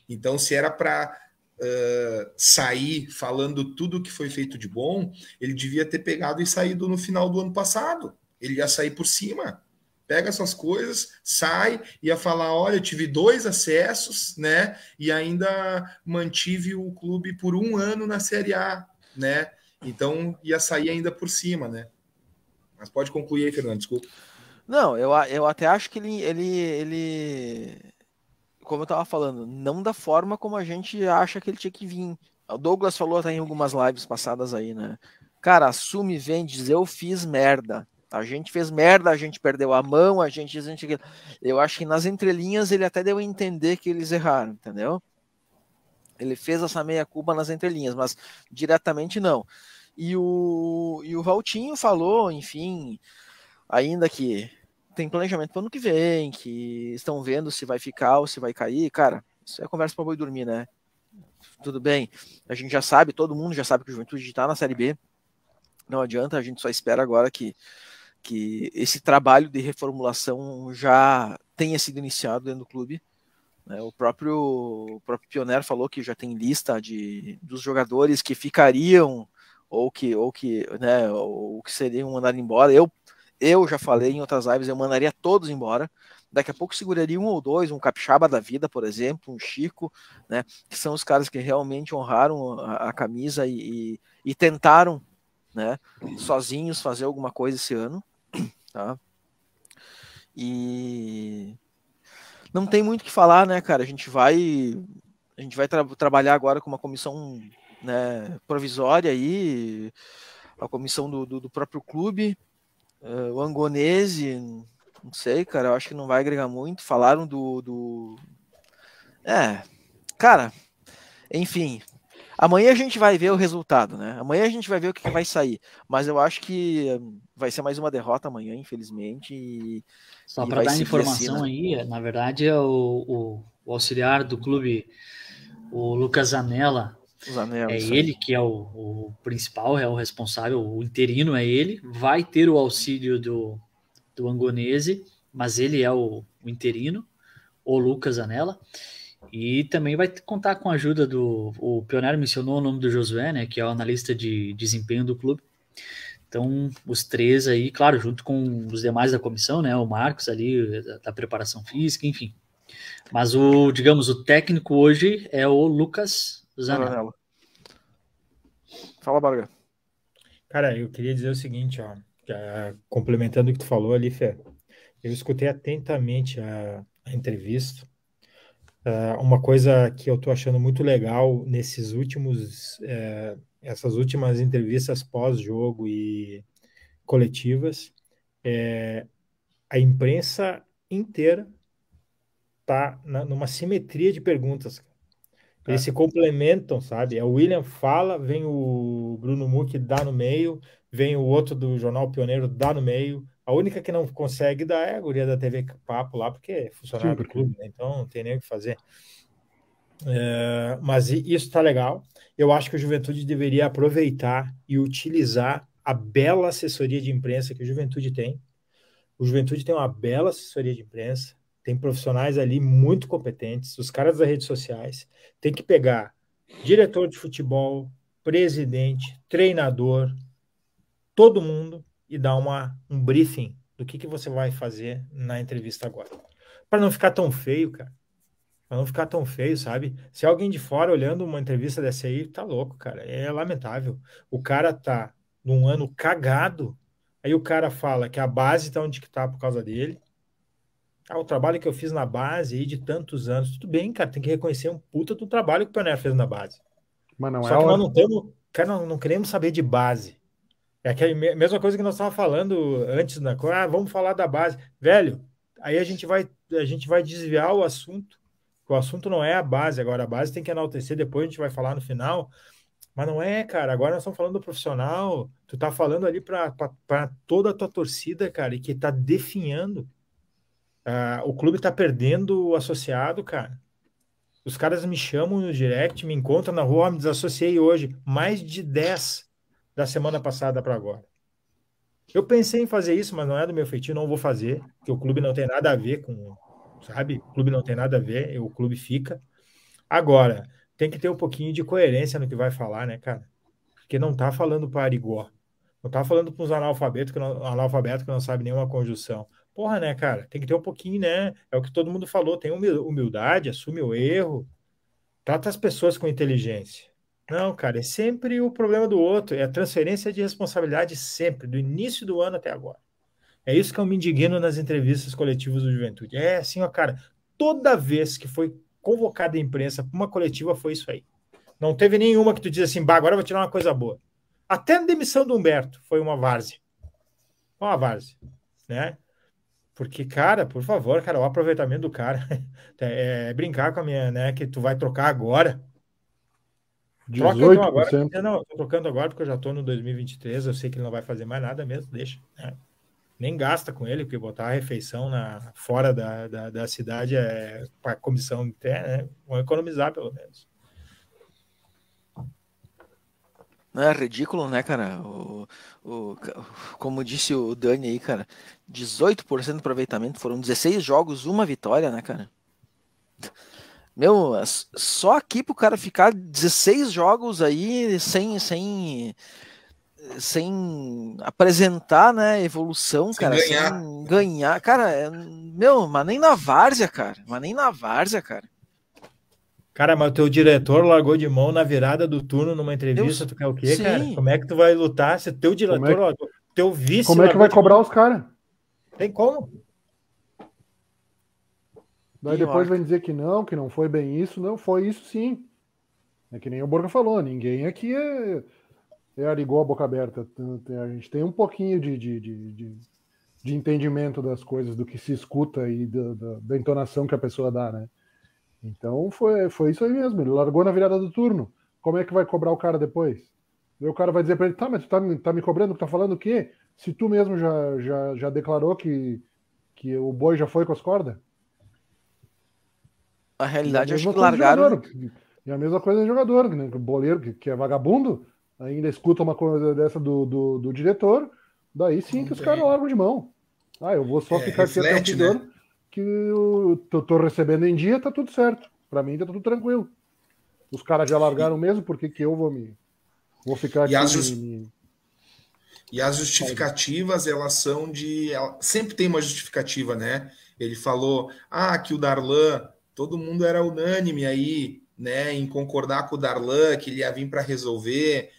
Então, se era para uh, sair falando tudo que foi feito de bom, ele devia ter pegado e saído no final do ano passado. Ele ia sair por cima pega suas coisas, sai, ia falar: olha, tive dois acessos, né? E ainda mantive o clube por um ano na Série A, né? Então ia sair ainda por cima, né? Mas pode concluir aí, Fernando, desculpa. Não, eu, eu até acho que ele, ele, ele. Como eu tava falando, não da forma como a gente acha que ele tinha que vir. O Douglas falou até em algumas lives passadas aí, né? Cara, assume, vende, diz eu fiz merda a gente fez merda, a gente perdeu a mão, a gente, a gente. Eu acho que nas entrelinhas ele até deu a entender que eles erraram, entendeu? Ele fez essa meia cuba nas entrelinhas, mas diretamente não. E o, e o Valtinho falou, enfim, ainda que tem planejamento para o ano que vem, que estão vendo se vai ficar ou se vai cair. Cara, isso é conversa para boi dormir, né? Tudo bem, a gente já sabe, todo mundo já sabe que o Juventude está na Série B. Não adianta, a gente só espera agora que que esse trabalho de reformulação já tenha sido iniciado dentro do clube. Né? O próprio, o próprio Pioneiro falou que já tem lista de, dos jogadores que ficariam ou que, ou que, né, ou que seriam mandados embora. Eu, eu já falei em outras lives, eu mandaria todos embora. Daqui a pouco seguraria um ou dois, um capixaba da vida, por exemplo, um Chico, né, que são os caras que realmente honraram a, a camisa e, e, e tentaram, né, sozinhos fazer alguma coisa esse ano tá? E não tem muito o que falar, né, cara? A gente vai a gente vai tra trabalhar agora com uma comissão né, provisória aí, a comissão do, do, do próprio clube, uh, o Angonese, não sei, cara, eu acho que não vai agregar muito. Falaram do, do... É, cara, enfim, Amanhã a gente vai ver o resultado, né? Amanhã a gente vai ver o que, que vai sair. Mas eu acho que hum, vai ser mais uma derrota amanhã, infelizmente. E, Só para dar informação né? aí, na verdade, é o, o, o, auxiliar do clube, o Lucas Anella. é ele que é o, o, principal, é o responsável, o interino é ele. Vai ter o auxílio do, do Angonese, mas ele é o, o interino, o Lucas Anella. E também vai contar com a ajuda do. O Pioneiro mencionou o nome do Josué, né? Que é o analista de desempenho do clube. Então, os três aí, claro, junto com os demais da comissão, né? O Marcos ali, da, da preparação física, enfim. Mas o, digamos, o técnico hoje é o Lucas Zanella. Fala, Barga. Cara, eu queria dizer o seguinte, ó. Já, complementando o que tu falou ali, Fé. Eu escutei atentamente a, a entrevista Uh, uma coisa que eu estou achando muito legal nesses últimos, uh, essas últimas entrevistas pós-jogo e coletivas, é a imprensa inteira está numa simetria de perguntas. Tá. Eles se complementam, sabe? É o William fala, vem o Bruno Muck dá no meio, vem o outro do Jornal Pioneiro dá no meio, a única que não consegue dar é a guria da TV Papo lá, porque é funcionário Sim, porque... do clube, né? então não tem nem o que fazer. É, mas isso está legal. Eu acho que o Juventude deveria aproveitar e utilizar a bela assessoria de imprensa que o Juventude tem. O Juventude tem uma bela assessoria de imprensa, tem profissionais ali muito competentes, os caras das redes sociais. Tem que pegar diretor de futebol, presidente, treinador, todo mundo e dar uma, um briefing do que, que você vai fazer na entrevista agora. Para não ficar tão feio, cara. Para não ficar tão feio, sabe? Se é alguém de fora olhando uma entrevista dessa aí, tá louco, cara. É lamentável. O cara tá num ano cagado, aí o cara fala que a base tá onde que tá por causa dele. Ah, o trabalho que eu fiz na base aí de tantos anos. Tudo bem, cara, tem que reconhecer um puta do trabalho que o Pioneer fez na base. Mas não Só é que nós não temos, cara, não, não queremos saber de base. É a mesma coisa que nós estávamos falando antes, né? ah, vamos falar da base. Velho, aí a gente, vai, a gente vai desviar o assunto, o assunto não é a base agora, a base tem que enaltecer, depois a gente vai falar no final, mas não é, cara, agora nós estamos falando do profissional, tu tá falando ali para toda a tua torcida, cara, e que tá definhando. Ah, o clube tá perdendo o associado, cara. Os caras me chamam no direct, me encontram na rua, me desassociei hoje. Mais de 10 da semana passada para agora. Eu pensei em fazer isso, mas não é do meu feitio, não vou fazer, porque o clube não tem nada a ver com, sabe? O clube não tem nada a ver, o clube fica. Agora, tem que ter um pouquinho de coerência no que vai falar, né, cara? Porque não tá falando para Arigó. Não tá falando para uns analfabetos que não, analfabeto que não sabe nenhuma conjunção. Porra, né, cara? Tem que ter um pouquinho, né? É o que todo mundo falou, tem humildade, assume o erro, trata as pessoas com inteligência. Não, cara, é sempre o problema do outro. É a transferência de responsabilidade sempre, do início do ano até agora. É isso que eu me indigno nas entrevistas coletivas do Juventude. É assim, ó, cara, toda vez que foi convocada a imprensa para uma coletiva foi isso aí. Não teve nenhuma que tu diz assim, bah, agora eu vou tirar uma coisa boa. Até a demissão do Humberto foi uma várzea. Uma várzea, né? Porque, cara, por favor, cara, o aproveitamento do cara (laughs) é, é brincar com a minha, né? Que tu vai trocar agora. Troca 18%. Então agora. Eu é, não, eu tô trocando agora porque eu já tô no 2023, eu sei que ele não vai fazer mais nada mesmo, deixa. Né? Nem gasta com ele, porque botar a refeição na, fora da, da, da cidade é para comissão interna, né? Vão economizar pelo menos. É ridículo, né, cara? O, o, como disse o Dani aí, cara, 18% de aproveitamento, foram 16 jogos, uma vitória, né, cara? Meu, só aqui pro cara ficar 16 jogos aí sem sem sem apresentar, né, evolução, sem cara, ganhar. sem ganhar. Cara, é, meu, mas nem na várzea, cara, mas nem na várzea, cara. Cara, mas o teu diretor largou de mão na virada do turno numa entrevista, eu... tu quer o quê, Sim. cara? Como é que tu vai lutar se teu é diretor, é teu vice Como é que vai cobrar os caras? Tem como? Daí depois vem dizer que não, que não foi bem isso. Não, foi isso sim. É que nem o Borga falou, ninguém aqui é, é arigou a boca aberta. Então, a gente tem um pouquinho de, de, de, de, de entendimento das coisas, do que se escuta e da, da, da, entonação que a pessoa dá, né? Então foi, foi isso aí mesmo. Ele largou na virada do turno. Como é que vai cobrar o cara depois? Daí o cara vai dizer para ele: tá, mas tu tá, tá me cobrando, tá falando o quê? Se tu mesmo já, já, já declarou que, que o boi já foi com as cordas? A realidade é que largaram. E a mesma coisa de jogador, né? O boleiro, que, que é vagabundo, ainda escuta uma coisa dessa do, do, do diretor, daí sim que os hum, caras é. largam de mão. Ah, eu vou só é, ficar aqui até o fim né? que eu tô, tô, recebendo em dia, tá tudo certo. Pra mim tá tudo tranquilo. Os caras já largaram mesmo, porque que eu vou me. Vou ficar e aqui. Just... Me... E as justificativas, elas são de. Ela... Sempre tem uma justificativa, né? Ele falou ah, que o Darlan todo mundo era unânime aí, né, em concordar com o Darlan, que ele ia vir para resolver,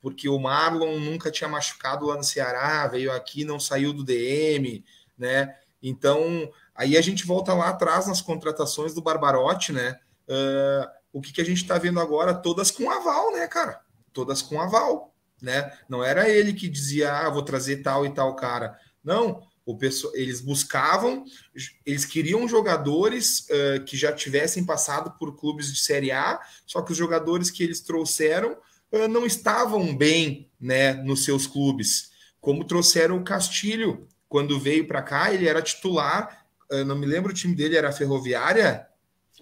porque o Marlon nunca tinha machucado lá no Ceará, veio aqui, não saiu do DM, né? Então, aí a gente volta lá atrás nas contratações do Barbarotti, né? Uh, o que, que a gente está vendo agora? Todas com aval, né, cara? Todas com aval, né? Não era ele que dizia, ah, vou trazer tal e tal cara. Não, o pessoal, eles buscavam, eles queriam jogadores uh, que já tivessem passado por clubes de Série A, só que os jogadores que eles trouxeram uh, não estavam bem né, nos seus clubes. Como trouxeram o Castilho, quando veio para cá, ele era titular, uh, não me lembro o time dele, era Ferroviária?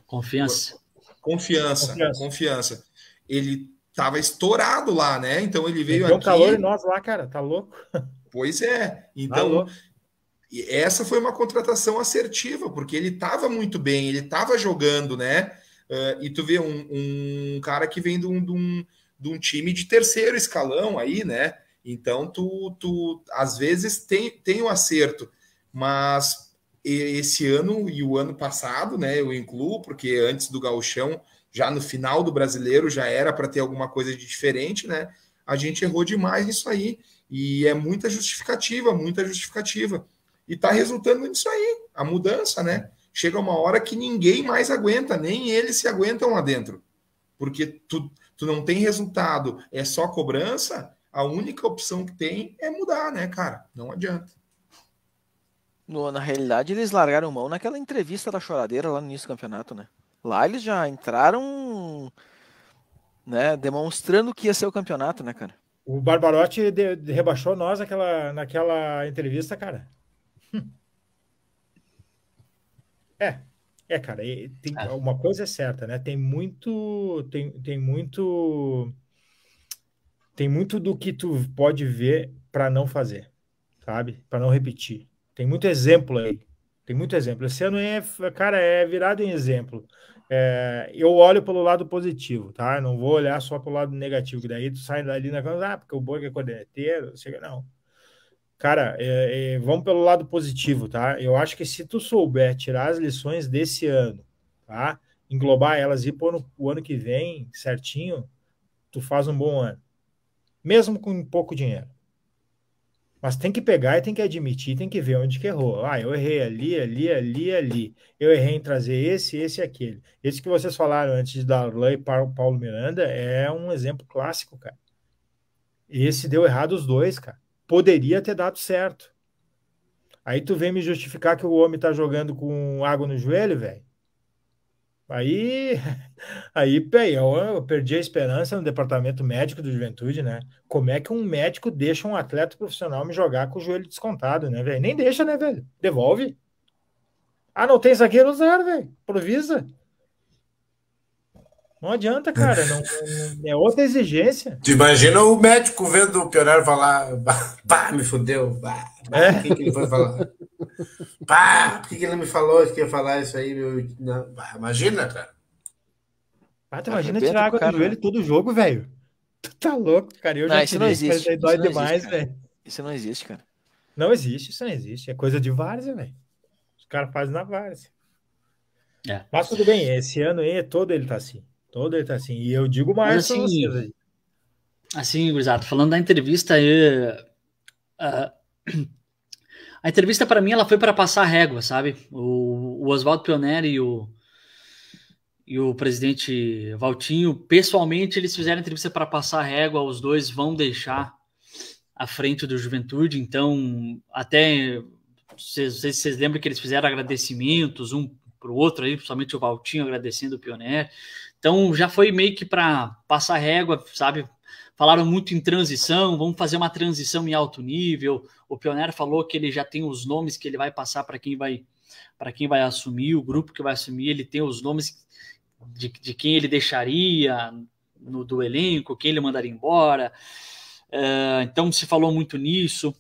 Confiança. Confiança, confiança. confiança. Ele estava estourado lá, né? Então ele veio Deu aqui. calor em nós lá, cara, tá louco? Pois é. Tá então, tá e essa foi uma contratação assertiva, porque ele estava muito bem, ele estava jogando, né? Uh, e tu vê um, um, cara que vem de um, de, um, de um time de terceiro escalão aí, né? Então tu, tu às vezes tem, tem um acerto, mas esse ano e o ano passado, né? Eu incluo, porque antes do gauchão, já no final do brasileiro, já era para ter alguma coisa de diferente, né? A gente errou demais isso aí. E é muita justificativa, muita justificativa. E está resultando nisso aí, a mudança, né? Chega uma hora que ninguém mais aguenta, nem eles se aguentam lá dentro. Porque tu, tu não tem resultado, é só cobrança, a única opção que tem é mudar, né, cara? Não adianta. No, na realidade, eles largaram mão naquela entrevista da choradeira lá no início do campeonato, né? Lá eles já entraram, né, demonstrando que ia ser o campeonato, né, cara? O Barbarotti de, de, rebaixou nós naquela, naquela entrevista, cara. É, é, cara, tem, é. uma coisa é certa, né? Tem muito, tem, tem muito, tem muito do que tu pode ver para não fazer, sabe? Para não repetir. Tem muito exemplo aí, tem muito exemplo. Esse ano é, cara, é virado em exemplo. É, eu olho pelo lado positivo, tá? Eu não vou olhar só pelo lado negativo, que daí tu sai dali na casa, ah, porque o Borg é, é, é corneteiro, não sei não. Cara, é, é, vamos pelo lado positivo, tá? Eu acho que se tu souber tirar as lições desse ano, tá? Englobar elas e pôr no o ano que vem certinho, tu faz um bom ano. Mesmo com pouco dinheiro. Mas tem que pegar e tem que admitir, tem que ver onde que errou. Ah, eu errei ali, ali, ali, ali. Eu errei em trazer esse, esse e aquele. Esse que vocês falaram antes da Arlan e Paulo Miranda é um exemplo clássico, cara. Esse deu errado os dois, cara. Poderia ter dado certo. Aí tu vem me justificar que o homem tá jogando com água no joelho, velho. Aí, (laughs) aí eu, eu perdi a esperança no departamento médico do Juventude, né? Como é que um médico deixa um atleta profissional me jogar com o joelho descontado, né, velho? Nem deixa, né, velho? Devolve. Ah, não tem zagueiro zero, velho. Provisa. Não adianta, cara. Não, é outra exigência. Tu imagina o médico vendo o pioneiro falar: pá, me fudeu, pá, é? o que, que, ele foi falar? pá, por que, que, ele me falou que ia falar isso aí? Meu... Não, imagina, cara. Ah, tu imagina tirar água do né? joelho né? todo jogo, velho. (laughs) Tu tá louco, cara. Eu não, já isso tirei, não existe. Isso dói não demais, Isso não existe, cara. Não existe, isso não existe. É coisa de várzea, velho. Os caras fazem na várzea. É. Mas tudo bem, esse ano aí é todo ele tá assim. Todo ele tá assim. E eu digo mais Mas, assim, Assim, Gurizado, falando da entrevista, eu, uh, a entrevista para mim ela foi para passar régua, sabe? O, o Oswaldo Pioneri e o, e o presidente Valtinho, pessoalmente, eles fizeram entrevista para passar régua, os dois vão deixar à frente do Juventude, então até vocês, vocês, lembram que eles fizeram agradecimentos um para o outro aí, principalmente o Valtinho agradecendo o pioneiro então já foi meio que para passar régua, sabe? Falaram muito em transição, vamos fazer uma transição em alto nível. O Pioneiro falou que ele já tem os nomes que ele vai passar para quem vai para quem vai assumir, o grupo que vai assumir, ele tem os nomes de, de quem ele deixaria no, do elenco, quem ele mandaria embora. Uh, então se falou muito nisso.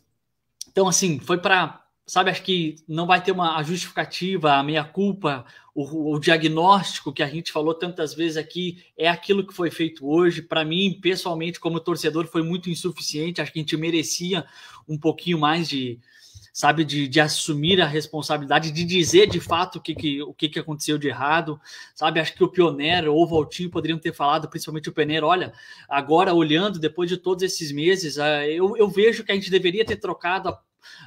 Então, assim, foi para sabe, acho que não vai ter uma a justificativa, a meia-culpa, o, o, diagnóstico que a gente falou tantas vezes aqui é aquilo que foi feito hoje. Para mim, pessoalmente, como torcedor, foi muito insuficiente. Acho que a gente merecia um pouquinho mais de, sabe, de, de assumir a responsabilidade, de dizer de fato o que, que, o que, que aconteceu de errado, sabe? Acho que o Pioneiro ou o Valtinho poderiam ter falado, principalmente o Pioneiro, olha, agora olhando, depois de todos esses meses, ah, eu, eu vejo que a gente deveria ter trocado a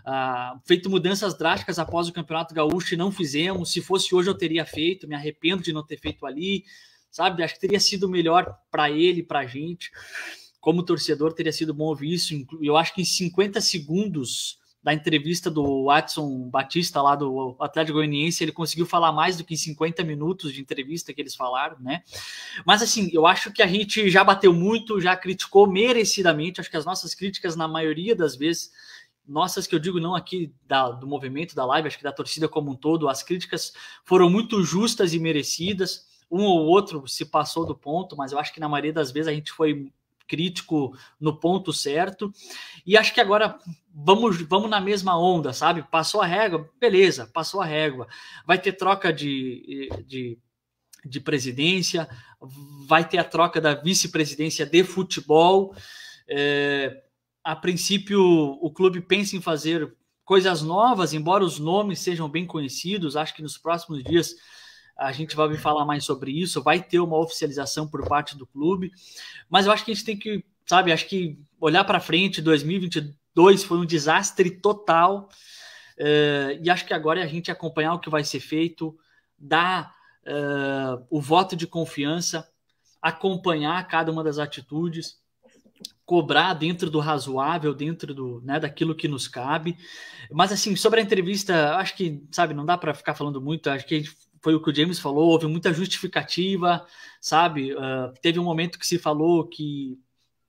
ah, feito mudanças drásticas após o Campeonato Gaúcho e não fizemos. Se fosse hoje, eu teria feito, me arrependo de não ter feito ali, sabe? Acho que teria sido melhor para ele, para a gente. Como torcedor, teria sido bom ouvir isso. Eu acho que em 50 segundos da entrevista do Watson Batista lá do Atlético Goianiense, ele conseguiu falar mais do que 50 minutos de entrevista que eles falaram, né? Mas assim, eu acho que a gente já bateu muito, já criticou merecidamente, acho que as nossas críticas na maioria das vezes nossas que eu digo não aqui da, do movimento da live, acho que da torcida como um todo, as críticas foram muito justas e merecidas. Um ou outro se passou do ponto, mas eu acho que na maioria das vezes a gente foi crítico no ponto certo. E acho que agora vamos, vamos na mesma onda, sabe? Passou a régua, beleza, passou a régua. Vai ter troca de, de, de presidência, vai ter a troca da vice-presidência de futebol. É, a princípio, o clube pensa em fazer coisas novas, embora os nomes sejam bem conhecidos. Acho que nos próximos dias a gente vai falar mais sobre isso. Vai ter uma oficialização por parte do clube, mas eu acho que a gente tem que, sabe, acho que olhar para frente. 2022 foi um desastre total uh, e acho que agora é a gente acompanhar o que vai ser feito, dar uh, o voto de confiança, acompanhar cada uma das atitudes cobrar dentro do razoável, dentro do, né, daquilo que nos cabe. Mas assim, sobre a entrevista, acho que, sabe, não dá para ficar falando muito, acho que foi o que o James falou, houve muita justificativa, sabe? Uh, teve um momento que se falou que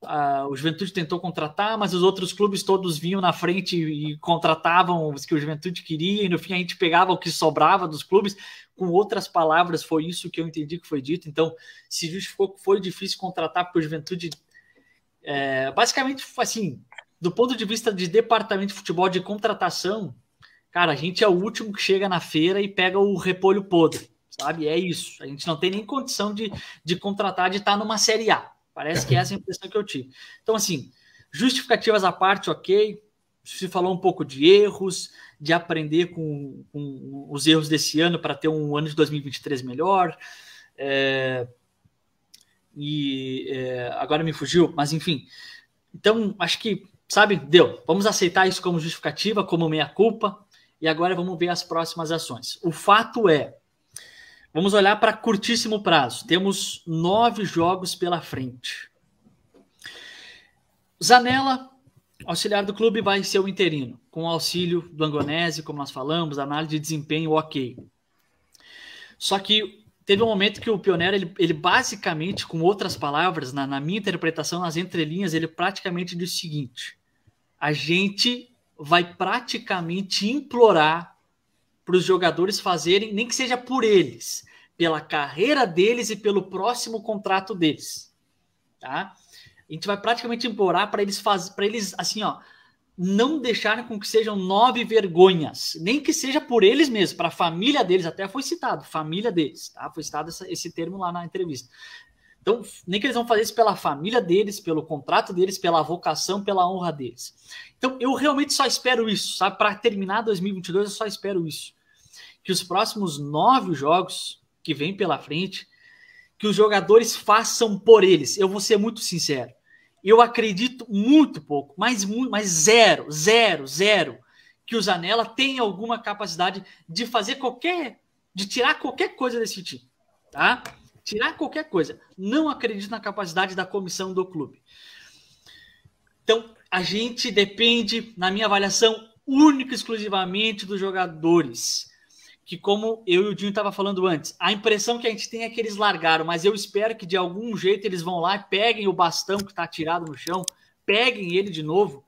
uh, o Juventude tentou contratar, mas os outros clubes todos vinham na frente e contratavam os que o Juventude queria, e no fim a gente pegava o que sobrava dos clubes. Com outras palavras, foi isso que eu entendi que foi dito. Então, se justificou que foi difícil contratar, porque o Juventude é, basicamente, assim, do ponto de vista de departamento de futebol de contratação, cara, a gente é o último que chega na feira e pega o repolho podre, sabe? É isso. A gente não tem nem condição de, de contratar, de estar numa Série A. Parece que é essa a impressão que eu tive. Então, assim, justificativas à parte, ok. Se falou um pouco de erros, de aprender com, com os erros desse ano para ter um ano de 2023 melhor. É, e é, agora me fugiu, mas enfim. Então, acho que, sabe, deu. Vamos aceitar isso como justificativa, como meia-culpa, e agora vamos ver as próximas ações. O fato é, vamos olhar para curtíssimo prazo. Temos nove jogos pela frente. Zanella, auxiliar do clube, vai ser o interino, com o auxílio do Angonese, como nós falamos, análise de desempenho, ok. Só que teve um momento que o pioneiro, ele, ele basicamente, com outras palavras, na, na minha interpretação, nas entrelinhas, ele praticamente disse o seguinte: a gente vai praticamente implorar para os jogadores fazerem, nem que seja por eles, pela carreira deles e pelo próximo contrato deles, tá? A gente vai praticamente implorar para eles fazer, para eles assim, ó, não deixar com que sejam nove vergonhas, nem que seja por eles mesmos, para a família deles, até foi citado, família deles, tá? Foi citado essa, esse termo lá na entrevista. Então, nem que eles vão fazer isso pela família deles, pelo contrato deles, pela vocação, pela honra deles. Então, eu realmente só espero isso, sabe? Para terminar 2022, eu só espero isso. Que os próximos nove jogos que vem pela frente, que os jogadores façam por eles. Eu vou ser muito sincero. Eu acredito muito pouco, mas, mas zero, zero, zero, que o Zanella tem alguma capacidade de fazer qualquer, de tirar qualquer coisa desse time, tá? Tirar qualquer coisa. Não acredito na capacidade da comissão do clube. Então, a gente depende, na minha avaliação, única e exclusivamente dos jogadores que como eu e o Dinho estava falando antes, a impressão que a gente tem é que eles largaram, mas eu espero que de algum jeito eles vão lá e peguem o bastão que está tirado no chão, peguem ele de novo,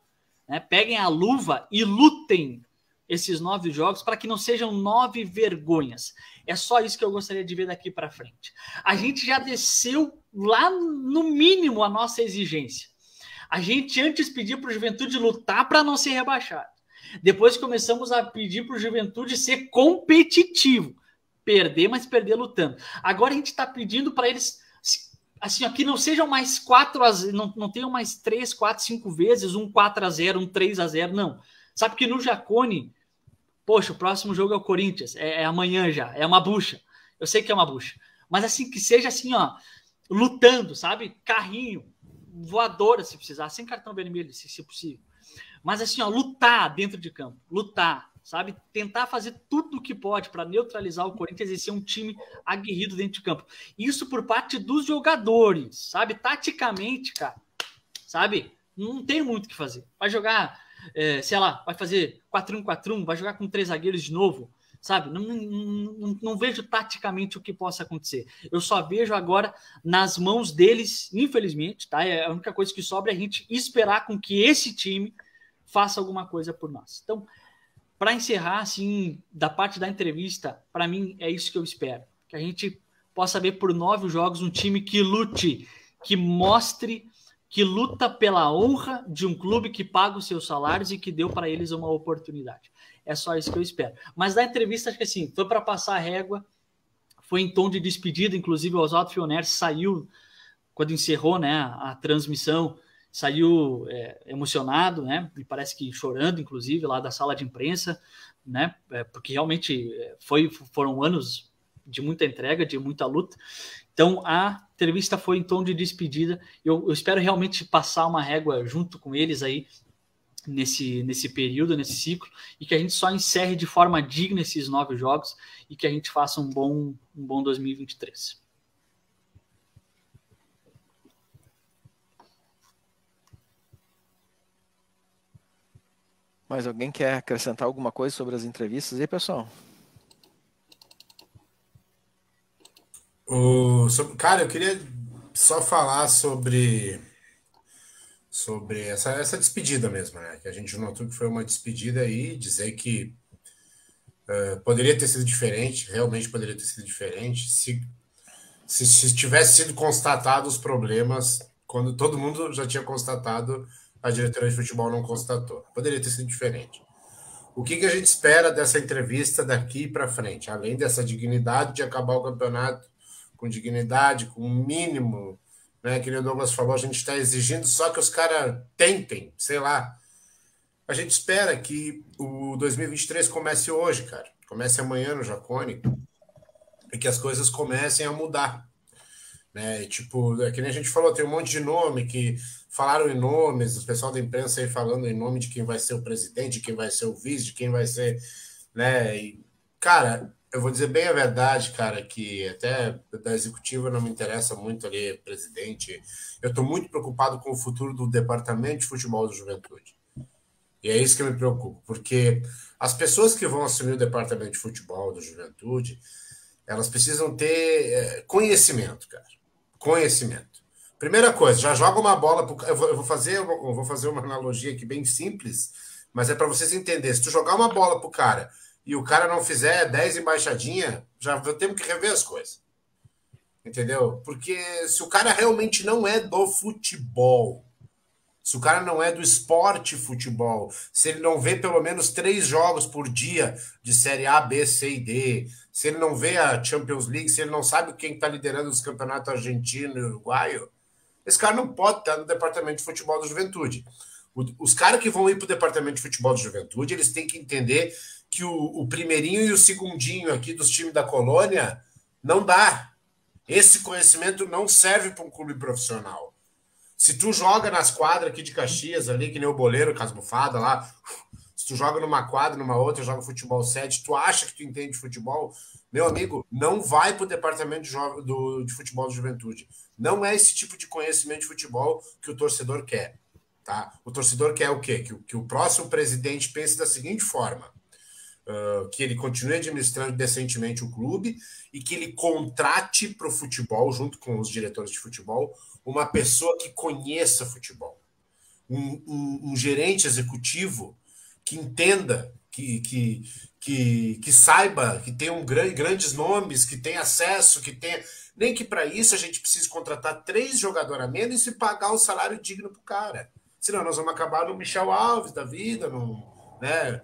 né? peguem a luva e lutem esses nove jogos para que não sejam nove vergonhas. É só isso que eu gostaria de ver daqui para frente. A gente já desceu lá no mínimo a nossa exigência. A gente antes pedia para o Juventude lutar para não ser rebaixado. Depois começamos a pedir para o Juventude ser competitivo. Perder, mas perder lutando. Agora a gente está pedindo para eles assim, aqui não sejam mais quatro a 0, não, não tenham mais três, quatro, cinco vezes, um 4 a 0, um 3 a 0, não. Sabe que no Jacone, poxa, o próximo jogo é o Corinthians, é, é, amanhã já, é uma bucha. Eu sei que é uma bucha, mas assim que seja assim, ó, lutando, sabe? Carrinho, voadora se precisar, sem cartão vermelho, se, se possível. Mas assim, ó, lutar dentro de campo, lutar, sabe? Tentar fazer tudo o que pode para neutralizar o Corinthians e ser um time aguerrido dentro de campo. Isso por parte dos jogadores, sabe? Taticamente, cara, sabe? Não tem muito o que fazer. Vai jogar, é, sei lá, vai fazer 4-1-4-1, vai jogar com três zagueiros de novo, sabe? Não, não, não, não vejo taticamente o que possa acontecer. Eu só vejo agora nas mãos deles, infelizmente, tá? É a única coisa que sobra é a gente esperar com que esse time faça alguma coisa por nós. Então, para encerrar, assim, da parte da entrevista, para mim é isso que eu espero. Que a gente possa ver por nove jogos um time que lute, que mostre, que luta pela honra de um clube que paga os seus salários e que deu para eles uma oportunidade. É só isso que eu espero. Mas da entrevista, acho que assim, foi para passar a régua, foi em tom de despedida, inclusive o Oswaldo Fioner saiu quando encerrou né, a transmissão saiu é, emocionado, né? Me parece que chorando, inclusive, lá da sala de imprensa, né? É, porque realmente é, foi, foram anos de muita entrega, de muita luta. Então a entrevista foi em tom de despedida. Eu, eu espero realmente passar uma régua junto com eles aí nesse, nesse período, nesse ciclo, e que a gente só encerre de forma digna esses nove jogos e que a gente faça um bom, um bom 2023. Mas alguém quer acrescentar alguma coisa sobre as entrevistas aí, pessoal? O, sobre, cara, eu queria só falar sobre sobre essa, essa despedida mesmo, né? Que a gente notou que foi uma despedida aí, dizer que uh, poderia ter sido diferente, realmente poderia ter sido diferente, se, se, se tivesse sido constatados os problemas, quando todo mundo já tinha constatado a diretoria de futebol não constatou. Poderia ter sido diferente. O que, que a gente espera dessa entrevista daqui para frente? Além dessa dignidade de acabar o campeonato com dignidade, com o mínimo, né? Que nem o Douglas falou, a gente está exigindo só que os caras tentem, sei lá. A gente espera que o 2023 comece hoje, cara. Comece amanhã no Jacone e que as coisas comecem a mudar. Né? Tipo, é que nem a gente falou, tem um monte de nome que falaram em nomes, o pessoal da imprensa aí falando em nome de quem vai ser o presidente, de quem vai ser o vice, de quem vai ser, né? E, cara, eu vou dizer bem a verdade, cara, que até da executiva não me interessa muito ali, presidente. Eu estou muito preocupado com o futuro do departamento de futebol da juventude. E é isso que eu me preocupo, porque as pessoas que vão assumir o departamento de futebol da juventude, elas precisam ter eh, conhecimento, cara. Conhecimento. Primeira coisa, já joga uma bola. Pro... Eu, vou, eu vou, fazer, eu vou fazer uma analogia aqui bem simples, mas é para vocês entenderem. Se tu jogar uma bola pro cara e o cara não fizer 10 embaixadinha, já temos que rever as coisas. Entendeu? Porque se o cara realmente não é do futebol, se o cara não é do esporte futebol, se ele não vê pelo menos três jogos por dia de Série A, B, C e D, se ele não vê a Champions League, se ele não sabe quem está liderando os campeonatos argentino e uruguaio, esse cara não pode estar no departamento de futebol da juventude. Os caras que vão ir para o departamento de futebol da juventude, eles têm que entender que o, o primeirinho e o segundinho aqui dos times da colônia não dá. Esse conhecimento não serve para um clube profissional. Se tu joga nas quadras aqui de Caxias, ali, que nem o boleiro, com as bufadas lá, tu joga numa quadra, numa outra, joga futebol 7, tu acha que tu entende futebol, meu amigo, não vai para o departamento de, jo... do... de futebol juventude. Não é esse tipo de conhecimento de futebol que o torcedor quer. Tá? O torcedor quer o quê? Que, o, que o próximo presidente pense da seguinte forma: uh, que ele continue administrando decentemente o clube e que ele contrate para o futebol, junto com os diretores de futebol, uma pessoa que conheça futebol. um, um, um gerente executivo que entenda, que, que, que, que saiba, que tenha um grande, grandes nomes, que tenha acesso, que tenha. Nem que para isso a gente precise contratar três jogadores a menos e pagar um salário digno para o cara. Senão nós vamos acabar no Michel Alves da vida, no né,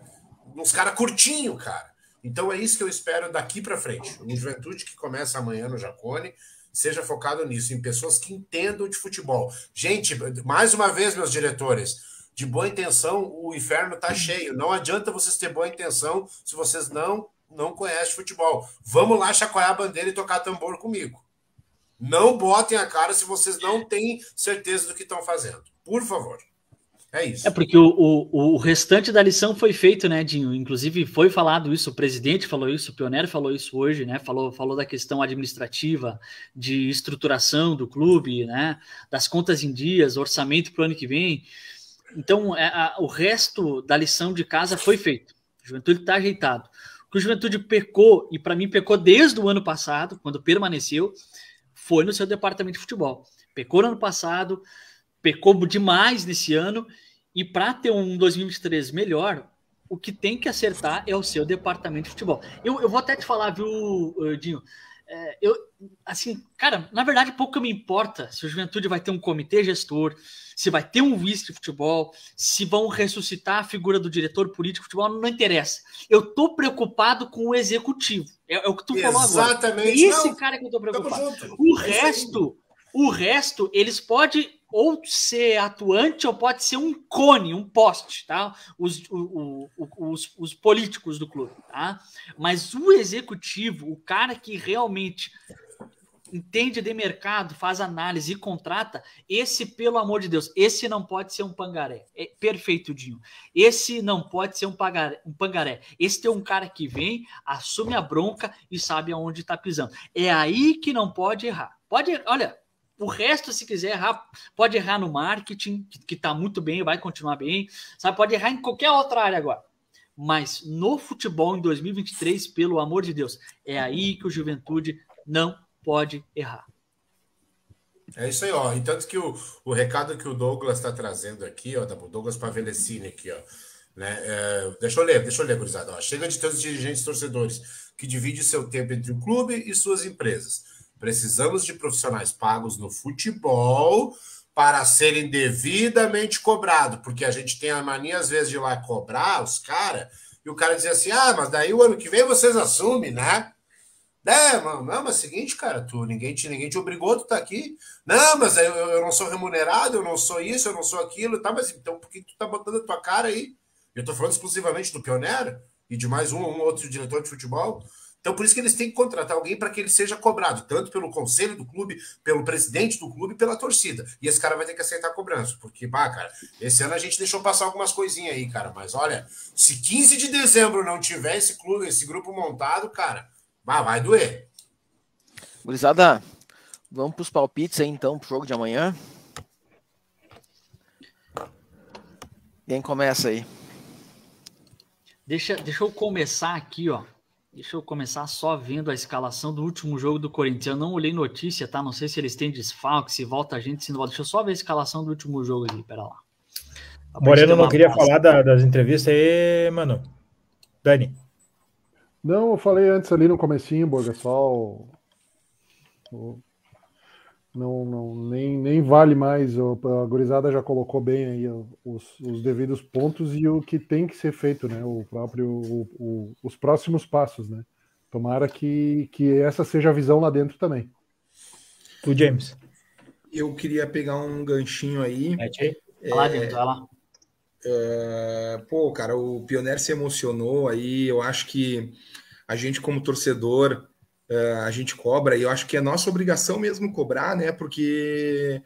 nos caras curtinho, cara. Então é isso que eu espero daqui para frente. Uma Juventude que começa amanhã no Jacone seja focado nisso, em pessoas que entendam de futebol. Gente, mais uma vez, meus diretores, de boa intenção, o inferno está uhum. cheio. Não adianta vocês ter boa intenção se vocês não não conhecem futebol. Vamos lá chacoalhar a bandeira e tocar tambor comigo. Não botem a cara se vocês não têm certeza do que estão fazendo. Por favor. É isso. É porque o, o, o, restante da lição foi feito, né, Dinho? Inclusive foi falado isso, o presidente falou isso, o pioneiro falou isso hoje, né? Falou, falou da questão administrativa, de estruturação do clube, né? Das contas em dias, orçamento para o ano que vem. Então, é, a, o resto da lição de casa foi feito. O Juventude está ajeitado. O que o Juventude pecou, e para mim pecou desde o ano passado, quando permaneceu, foi no seu departamento de futebol. Pecou no ano passado, pecou demais nesse ano, e para ter um 2023 melhor, o que tem que acertar é o seu departamento de futebol. Eu, eu vou até te falar, viu, Dinho? é, eu, assim, cara, na verdade pouco me importa se o Juventude vai ter um comitê gestor, se vai ter um vice de futebol, se vão ressuscitar a figura do diretor político de futebol, não interessa. Eu tô preocupado com o executivo. É, é o que tu Exatamente. falou agora. Exatamente. Esse não, cara que eu tô preocupado. O é resto, o resto, eles podem ou ser atuante ou pode ser um cone, um poste, tá? Os, o, o, os, os políticos do clube, tá? Mas o executivo, o cara que realmente entende de mercado, faz análise e contrata, esse, pelo amor de Deus, esse não pode ser um pangaré. É perfeito, Dinho. Esse não pode ser um, um pangaré. Esse é um cara que vem, assume a bronca e sabe aonde está pisando. É aí que não pode errar. Pode, olha, o resto, se quiser errar, pode errar no marketing, que está muito bem, vai continuar bem, sabe? Pode errar em qualquer outra área agora. Mas no futebol em 2023, pelo amor de Deus, é aí que o Juventude não pode errar. É isso aí, ó. E tanto que o, o recado que o Douglas está trazendo aqui, ó, o Douglas Pavelecini aqui, ó. Né? É, deixa eu ler, deixa eu ler, gurizada. Ó. Chega de todos os dirigentes torcedores que dividem seu tempo entre o clube e suas empresas. Precisamos de profissionais pagos no futebol para serem devidamente cobrados, porque a gente tem a mania, às vezes, de ir lá cobrar os caras, e o cara dizer assim: ah, mas daí o ano que vem vocês assumem, né? É, mano, não, mas é o seguinte, cara, tu, ninguém, te, ninguém te obrigou, tu tá aqui. Não, mas eu, eu não sou remunerado, eu não sou isso, eu não sou aquilo, tá? Mas então por que tu tá botando a tua cara aí? Eu tô falando exclusivamente do Pioneiro e de mais um, um outro diretor de futebol. Então, por isso que eles têm que contratar alguém para que ele seja cobrado, tanto pelo conselho do clube, pelo presidente do clube, pela torcida. E esse cara vai ter que aceitar a cobrança, porque, bah, cara, esse ano a gente deixou passar algumas coisinhas aí, cara. Mas olha, se 15 de dezembro não tiver esse clube, esse grupo montado, cara, bah, vai doer. Gurizada, vamos para os palpites aí então, pro jogo de amanhã. Quem começa aí? Deixa, deixa eu começar aqui, ó Deixa eu começar só vendo a escalação do último jogo do Corinthians. Eu não olhei notícia, tá? Não sei se eles têm desfalque, se volta a gente, se não volta. Deixa eu só ver a escalação do último jogo ali, pera lá. A tá Moreno não queria falar da, das entrevistas aí, mano. Dani. Não, eu falei antes ali no comecinho, Borga, só o, o, não, não nem, nem vale mais. A gurizada já colocou bem aí os, os devidos pontos e o que tem que ser feito, né? O próprio, o, o, os próximos passos, né? Tomara que, que essa seja a visão lá dentro também. o James. Eu queria pegar um ganchinho aí. É, é, lá dentro, lá. É, pô, cara, o Pioneer se emocionou aí. Eu acho que a gente, como torcedor, eh, a gente cobra, e eu acho que é nossa obrigação mesmo cobrar, né? Porque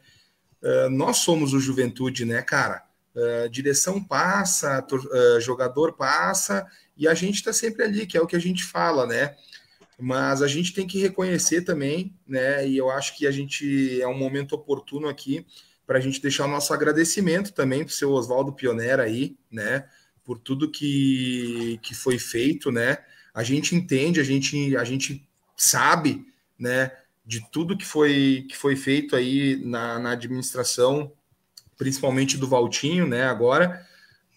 eh, nós somos o juventude, né, cara? Eh, direção passa, jogador passa, e a gente está sempre ali, que é o que a gente fala, né? Mas a gente tem que reconhecer também, né? E eu acho que a gente é um momento oportuno aqui para a gente deixar o nosso agradecimento também para o seu Oswaldo pioneira aí, né? Por tudo que, que foi feito, né? A gente entende, a gente, a gente sabe, né, de tudo que foi, que foi feito aí na, na administração, principalmente do Valtinho, né, agora,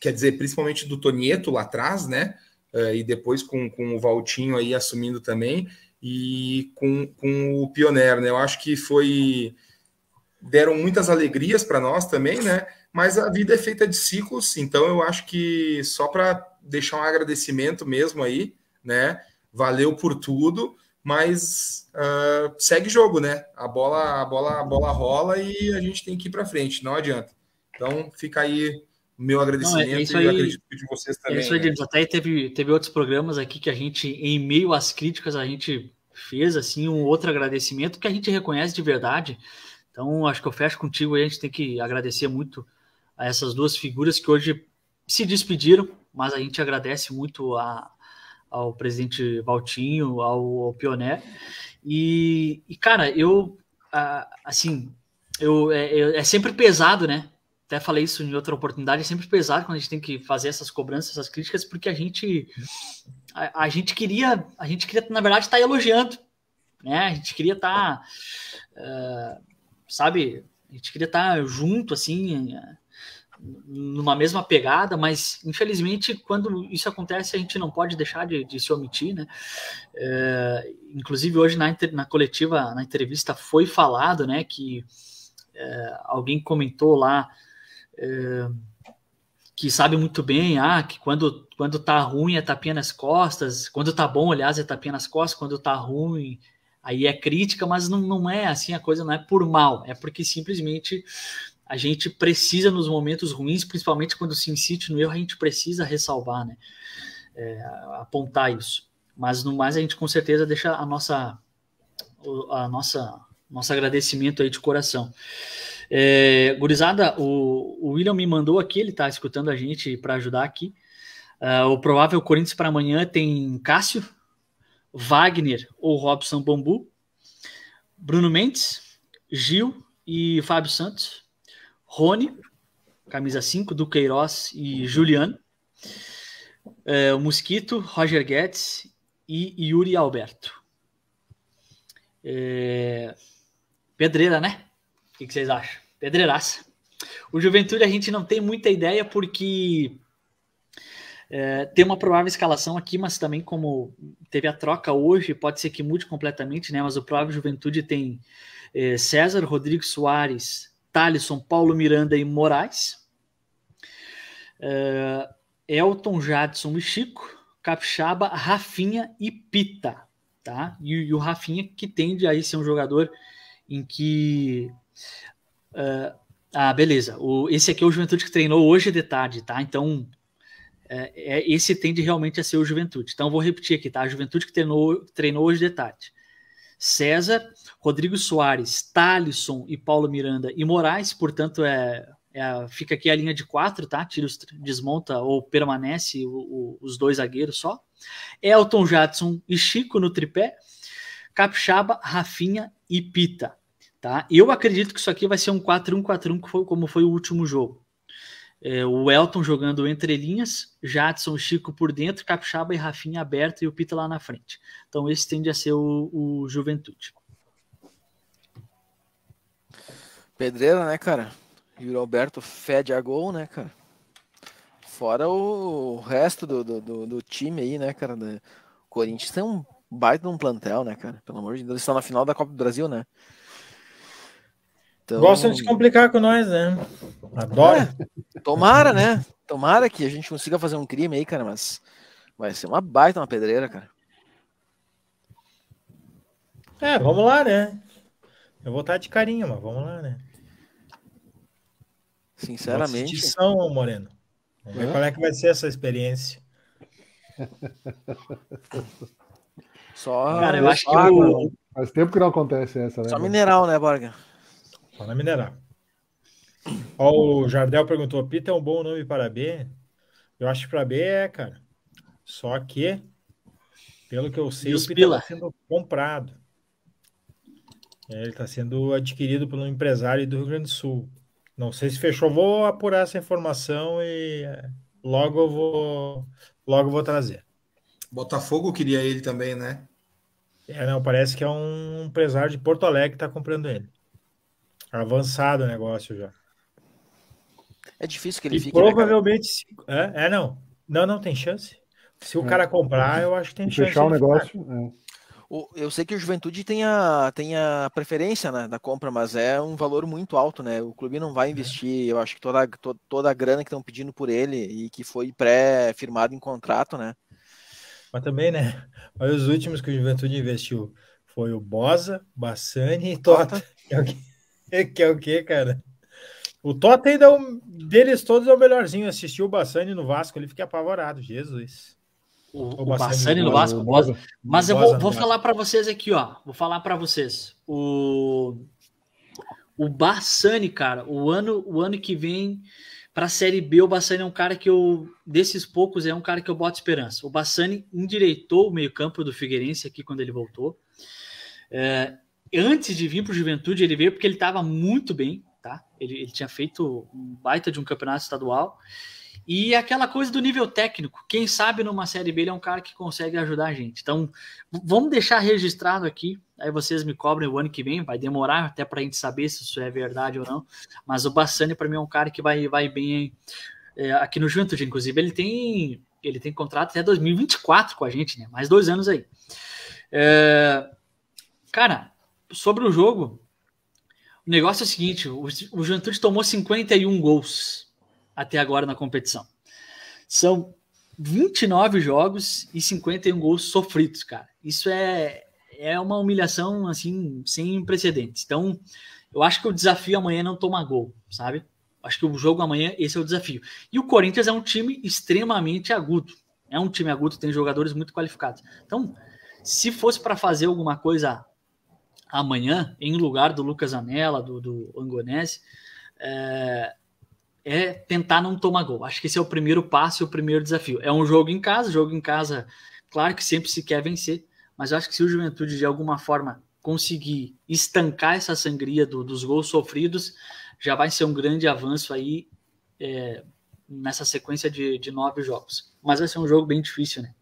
quer dizer, principalmente do Tonieto lá atrás, né, eh, e depois com, com o Valtinho aí assumindo também, e com, com o Pioneiro, né, eu acho que foi, deram muitas alegrias para nós também, né, mas a vida é feita de ciclos, então eu acho que só para deixar um agradecimento mesmo aí, né, valeu por tudo, mas uh, segue jogo, né? A bola, a bola, a bola rola e a gente tem que ir para frente, não adianta. Então fica aí o meu agradecimento não, é, é isso aí, e eu acredito que de vocês também. É isso aí, né? até teve, teve outros programas aqui que a gente, em meio às críticas, a gente fez assim um outro agradecimento que a gente reconhece de verdade. Então acho que eu fecho contigo e a gente tem que agradecer muito a essas duas figuras que hoje se despediram, mas a gente agradece muito a ao presidente Valtinho, ao, ao Pioné. E, e, cara, eu, assim, eu, é, é, é sempre pesado, né? até falei isso em outra oportunidade, é sempre pesado quando a gente tem que fazer essas cobranças, essas críticas, porque a gente a, a gente queria, a gente queria, na verdade, estar tá elogiando, né? A gente queria estar, tá, uh, sabe, a gente queria estar tá junto, assim, eh, numa mesma pegada, mas infelizmente quando isso acontece a gente não pode deixar de, de se omitir, né? É, inclusive hoje na, na coletiva, na entrevista foi falado, né, que é, alguém comentou lá é, que sabe muito bem, ah, que quando quando tá ruim é tapinha nas costas, quando tá bom, aliás, é tapinha nas costas, quando tá ruim aí é crítica, mas não, não é assim, a coisa não é por mal, é porque simplesmente a gente precisa nos momentos ruins, principalmente quando se incite no erro, a gente precisa ressalvar, né? É, apontar isso. Mas no mais a gente com certeza deixa a nossa a nossa nosso agradecimento aí de coração. É, gurizada, o, o William me mandou aqui, ele está escutando a gente para ajudar aqui. Uh, o provável Corinthians para amanhã tem Cássio, Wagner ou Robson Bambu, Bruno Mendes, Gil e Fábio Santos. Rony, camisa 5, Queiroz e Juliano. É, o Mosquito, Roger Guedes e Yuri Alberto. É... Pedreira, né? O que, que vocês acham? Pedreiraça. O Juventude a gente não tem muita ideia porque é, tem uma provável escalação aqui, mas também como teve a troca hoje, pode ser que mude completamente, né? Mas o provável Juventude tem é, César, Rodrigo Soares, Thalisson, Paulo Miranda e Moraes. Uh, Elton, Jadson e Chico. Capixaba, Rafinha e Pita. Tá? E, e o Rafinha que tende aí ser um jogador em que... Uh, ah, beleza. O, esse aqui é o Juventude que treinou hoje de tarde, tá? Então, eh, é, esse tende realmente a ser o Juventude. Então, vou repetir aqui, tá? A Juventude que treinou, treinou hoje de tarde. César, Rodrigo Soares, Talisson e Paulo Miranda e Moraes, portanto, é, é fica aqui a linha de quatro, tá? Tira, desmonta ou permanece o, o, os dois zagueiros só. Elton Jadson e Chico no tripé, Capixaba, Rafinha e Pita. Tá? Eu acredito que isso aqui vai ser um 4-1-4-1, como foi o último jogo. É, o Elton jogando entre linhas, Jadson, Chico por dentro, Capixaba e Rafinha aberto e o Pita lá na frente. Então esse tende a ser o, o Juventude. Pedreira, né, cara? E o Alberto fede a gol, né, cara? Fora o resto do, do, do time aí, né, cara? O Corinthians tem um baita de um plantel, né, cara? Pelo amor de Deus, eles estão na final da Copa do Brasil, né? Então... Gostam de se complicar com nós, né? Adora. É, tomara, né? Tomara que a gente consiga fazer um crime aí, cara, mas vai ser uma baita uma pedreira, cara. É, vamos lá, né? Eu vou estar de carinho, mas vamos lá, né? Sinceramente. São Moreno. Vamos ver qual é que vai ser essa experiência. Só. Cara, eu acho que. O... Faz tempo que não acontece essa, né? Só mineral, né, Borga? Fala minerar. Ó, o Jardel perguntou: Pita é um bom nome para B? Eu acho que para B é, cara. Só que, pelo que eu sei, o Pita está sendo comprado. É, ele está sendo adquirido por um empresário do Rio Grande do Sul. Não sei se fechou, vou apurar essa informação e é, logo eu vou, logo vou trazer. Botafogo queria ele também, né? É, não, parece que é um empresário de Porto Alegre que está comprando ele. Avançado o negócio já. É difícil que ele e fique. Né, Provavelmente. Né, é, é, não. Não, não tem chance. Se o é. cara comprar, eu acho que tem e chance. Fechar o negócio. É. O, eu sei que o Juventude tem a, tem a preferência né, da compra, mas é um valor muito alto, né? O clube não vai é. investir. Eu acho que toda, to, toda a grana que estão pedindo por ele e que foi pré-firmado em contrato, né? Mas também, né? Olha os últimos que o Juventude investiu. Foi o Bosa, Bassani e Tota. Tota. (laughs) que é o quê, cara? O Totem ainda é um, deles todos é o melhorzinho. Assistiu o Bassani no Vasco, ele fica apavorado, Jesus. O, o, o Bassani, Bassani no Vasco, Mas eu vou, vou falar para vocês aqui, ó. Vou falar para vocês. O o Bassani, cara, o ano o ano que vem para a Série B, o Bassani é um cara que eu desses poucos é um cara que eu boto esperança. O Bassani endireitou o meio-campo do Figueirense aqui quando ele voltou. É, antes de vir para o Juventude, ele veio porque ele estava muito bem, tá? Ele, ele tinha feito um baita de um campeonato estadual. E aquela coisa do nível técnico, quem sabe numa Série B ele é um cara que consegue ajudar a gente. Então, vamos deixar registrado aqui, aí vocês me cobrem o ano que vem, vai demorar até para a gente saber se isso é verdade ou não, mas o Bassani para mim é um cara que vai, vai bem é, aqui no Juventude, inclusive ele tem ele tem contrato até 2024 com a gente, né? Mais dois anos aí. É, cara, sobre o jogo, o negócio é o seguinte: o, o Juventude tomou 51 gols até agora na competição. São 29 jogos e 51 gols sofridos, cara. Isso é, é uma humilhação assim sem precedentes. Então, eu acho que o desafio amanhã é não tomar gol, sabe? Acho que o jogo amanhã esse é o desafio. E o Corinthians é um time extremamente agudo. É um time agudo, tem jogadores muito qualificados. Então, se fosse para fazer alguma coisa amanhã, em lugar do Lucas Anela, do, do Angonese, é, é, tentar não tomar gol. Acho que esse é o primeiro passo o primeiro desafio. É um jogo em casa, jogo em casa, claro que sempre se quer vencer, mas acho que se o Juventude de alguma forma conseguir estancar essa sangria do, dos gols sofridos, já vai ser um grande avanço aí é, nessa sequência de, de, nove jogos. Mas vai ser um jogo bem difícil, né?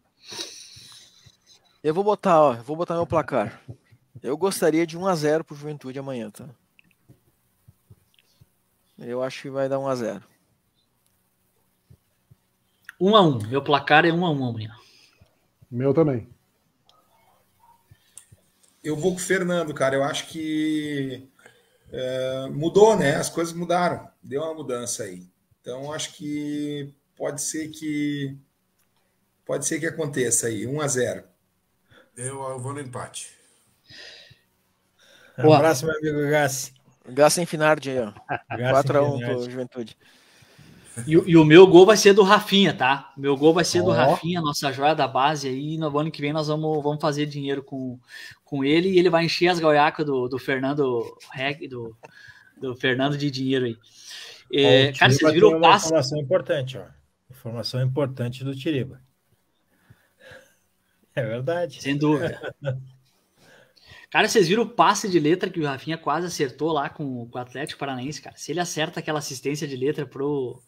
Eu vou botar, ó, eu vou botar meu placar. Eu gostaria de 1 x 0 pro Juventude amanhã, tá? Eu acho que vai dar 1 x 0. 1 x 1. Meu placar é 1 x 1 amanhã. Meu também. Eu vou com o Fernando, cara. Eu acho que é, mudou, né? As coisas mudaram. Deu uma mudança aí. Então acho que pode ser que pode ser que aconteça aí, 1 x 0. Eu, eu vou no empate. Um abraço, meu amigo Gassi. Gassi Finardi aí, ó. 4x1 (laughs) pro Juventude. E, e, o meu gol vai ser do Rafinha, tá? Meu gol vai ser oh. do Rafinha, nossa joia da base aí. No ano que vem nós vamos, vamos fazer dinheiro com, com ele e ele vai encher as goiacas do, do Fernando Reg, do, do Fernando de dinheiro aí. É, cara, vocês viram o passe. Informação importante, ó. Informação importante do Tiriba. É verdade. Sem dúvida. (laughs) Cara, vocês viram o passe de letra que o Rafinha quase acertou lá com, com o Atlético Paranaense, cara. Se ele acerta aquela assistência de letra pro,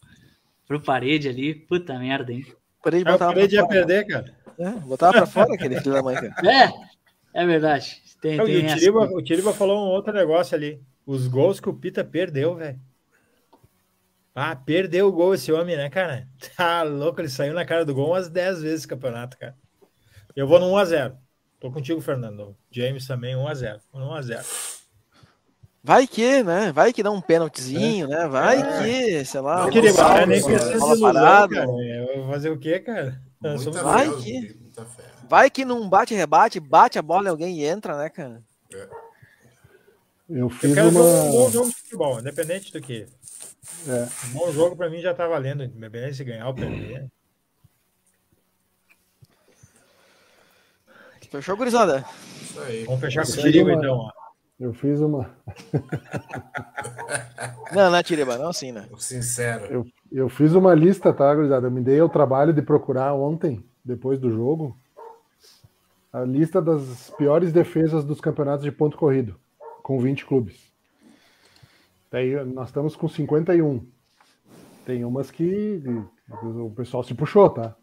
pro parede ali, puta merda, hein? Parede é, parede ia perder, cara. É, botava pra fora aquele filho da mãe, cara. É, é verdade. Tem, Não, tem o, Tiriba, o Tiriba falou um outro negócio ali. Os gols que o Pita perdeu, velho. Ah, perdeu o gol esse homem, né, cara? (laughs) Tá louco, ele saiu na cara do gol umas 10 vezes no campeonato, cara. Eu vou no 1x0. Tô contigo, Fernando. James também, 1x0. 1x0. Vai que, né? Vai que dá um pênaltizinho, é. né? Vai é. que, sei lá. Eu queria falar, nem precisa de Fazer o quê, cara? Muita vai fé, que. Muita fé. Vai que num bate-rebate, bate a bola e alguém entra, né, cara? É. Eu fiz Eu quero uma... um bom jogo de futebol, independente do que. É. Um bom jogo pra mim já tá valendo, independente se ganhar ou perder. Fechou, gurizada? Isso aí. Vamos fechar com o Tiriba, então. Ó. Eu fiz uma. (laughs) não, não é Tiriba, não, sim, né? Sincero. Eu, eu fiz uma lista, tá, gurizada? Eu me dei o trabalho de procurar ontem, depois do jogo, a lista das piores defesas dos campeonatos de ponto corrido, com 20 clubes. Daí nós estamos com 51. Tem umas que o pessoal se puxou, tá?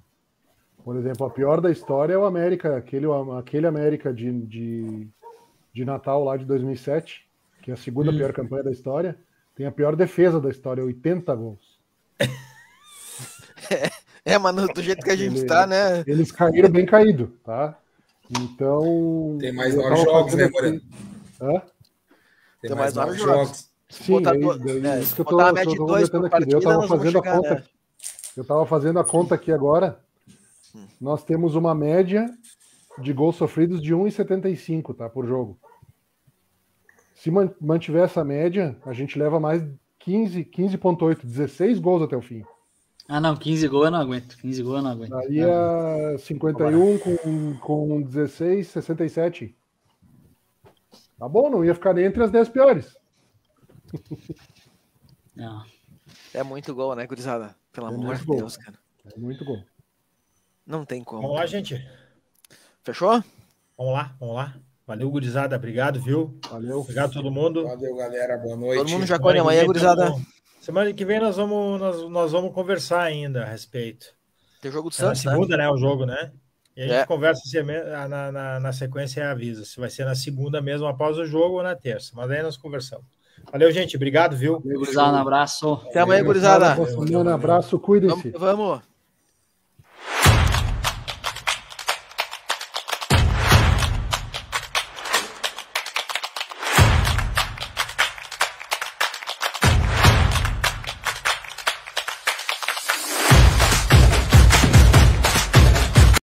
Por exemplo, a pior da história é o América, aquele, aquele América de, de, de Natal lá de 2007, que é a segunda pior campanha da história, tem a pior defesa da história, 80 gols. É, é mas do jeito que a gente Ele, tá, né? Eles caíram bem caído, tá? Então. Tem mais nove jogos, né, Moreno? Hã? Tem, tem mais, mais nove jogos. jogos. Sim, é, é, isso que eu tô, eu tô, tô aqui. Eu tava fazendo chegar, a conta. Né? Eu tava fazendo a conta aqui agora. Nós temos uma média de gols sofridos de 1,75 tá, por jogo. Se mantiver essa média, a gente leva mais 15, 15,8, 16 gols até o fim. Ah, não, 15 gols eu não aguento. 15 gols eu não aguento. Daria é ah, 51 com, com 16, 67. Tá bom, não ia ficar nem entre as 10 piores. (laughs) Não. É muito gol, né, gurizada? Pelo é amor de Deus, cara. É muito gol. Não tem como. Vamos lá, gente. Fechou? Vamos lá, vamos lá. Valeu, gurizada. Obrigado, viu? Valeu. Obrigado a todo mundo. Valeu, galera. Boa noite. Todo mundo já conhece amanhã, gurizada. Semana que vem nós vamos, nós, nós, vamos conversar ainda a respeito. Tem jogo do Santos, é na né? segunda, né? né? O jogo, né? E a gente é. conversa na, na, na sequência e avisa se vai ser na segunda mesmo, após o jogo ou na terça. Mas aí nós conversamos. Valeu, gente. Obrigado, viu? Valeu, gurizada. Um abraço. Até amanhã, gurizada. Um abraço. cuide se Vamos. vamos.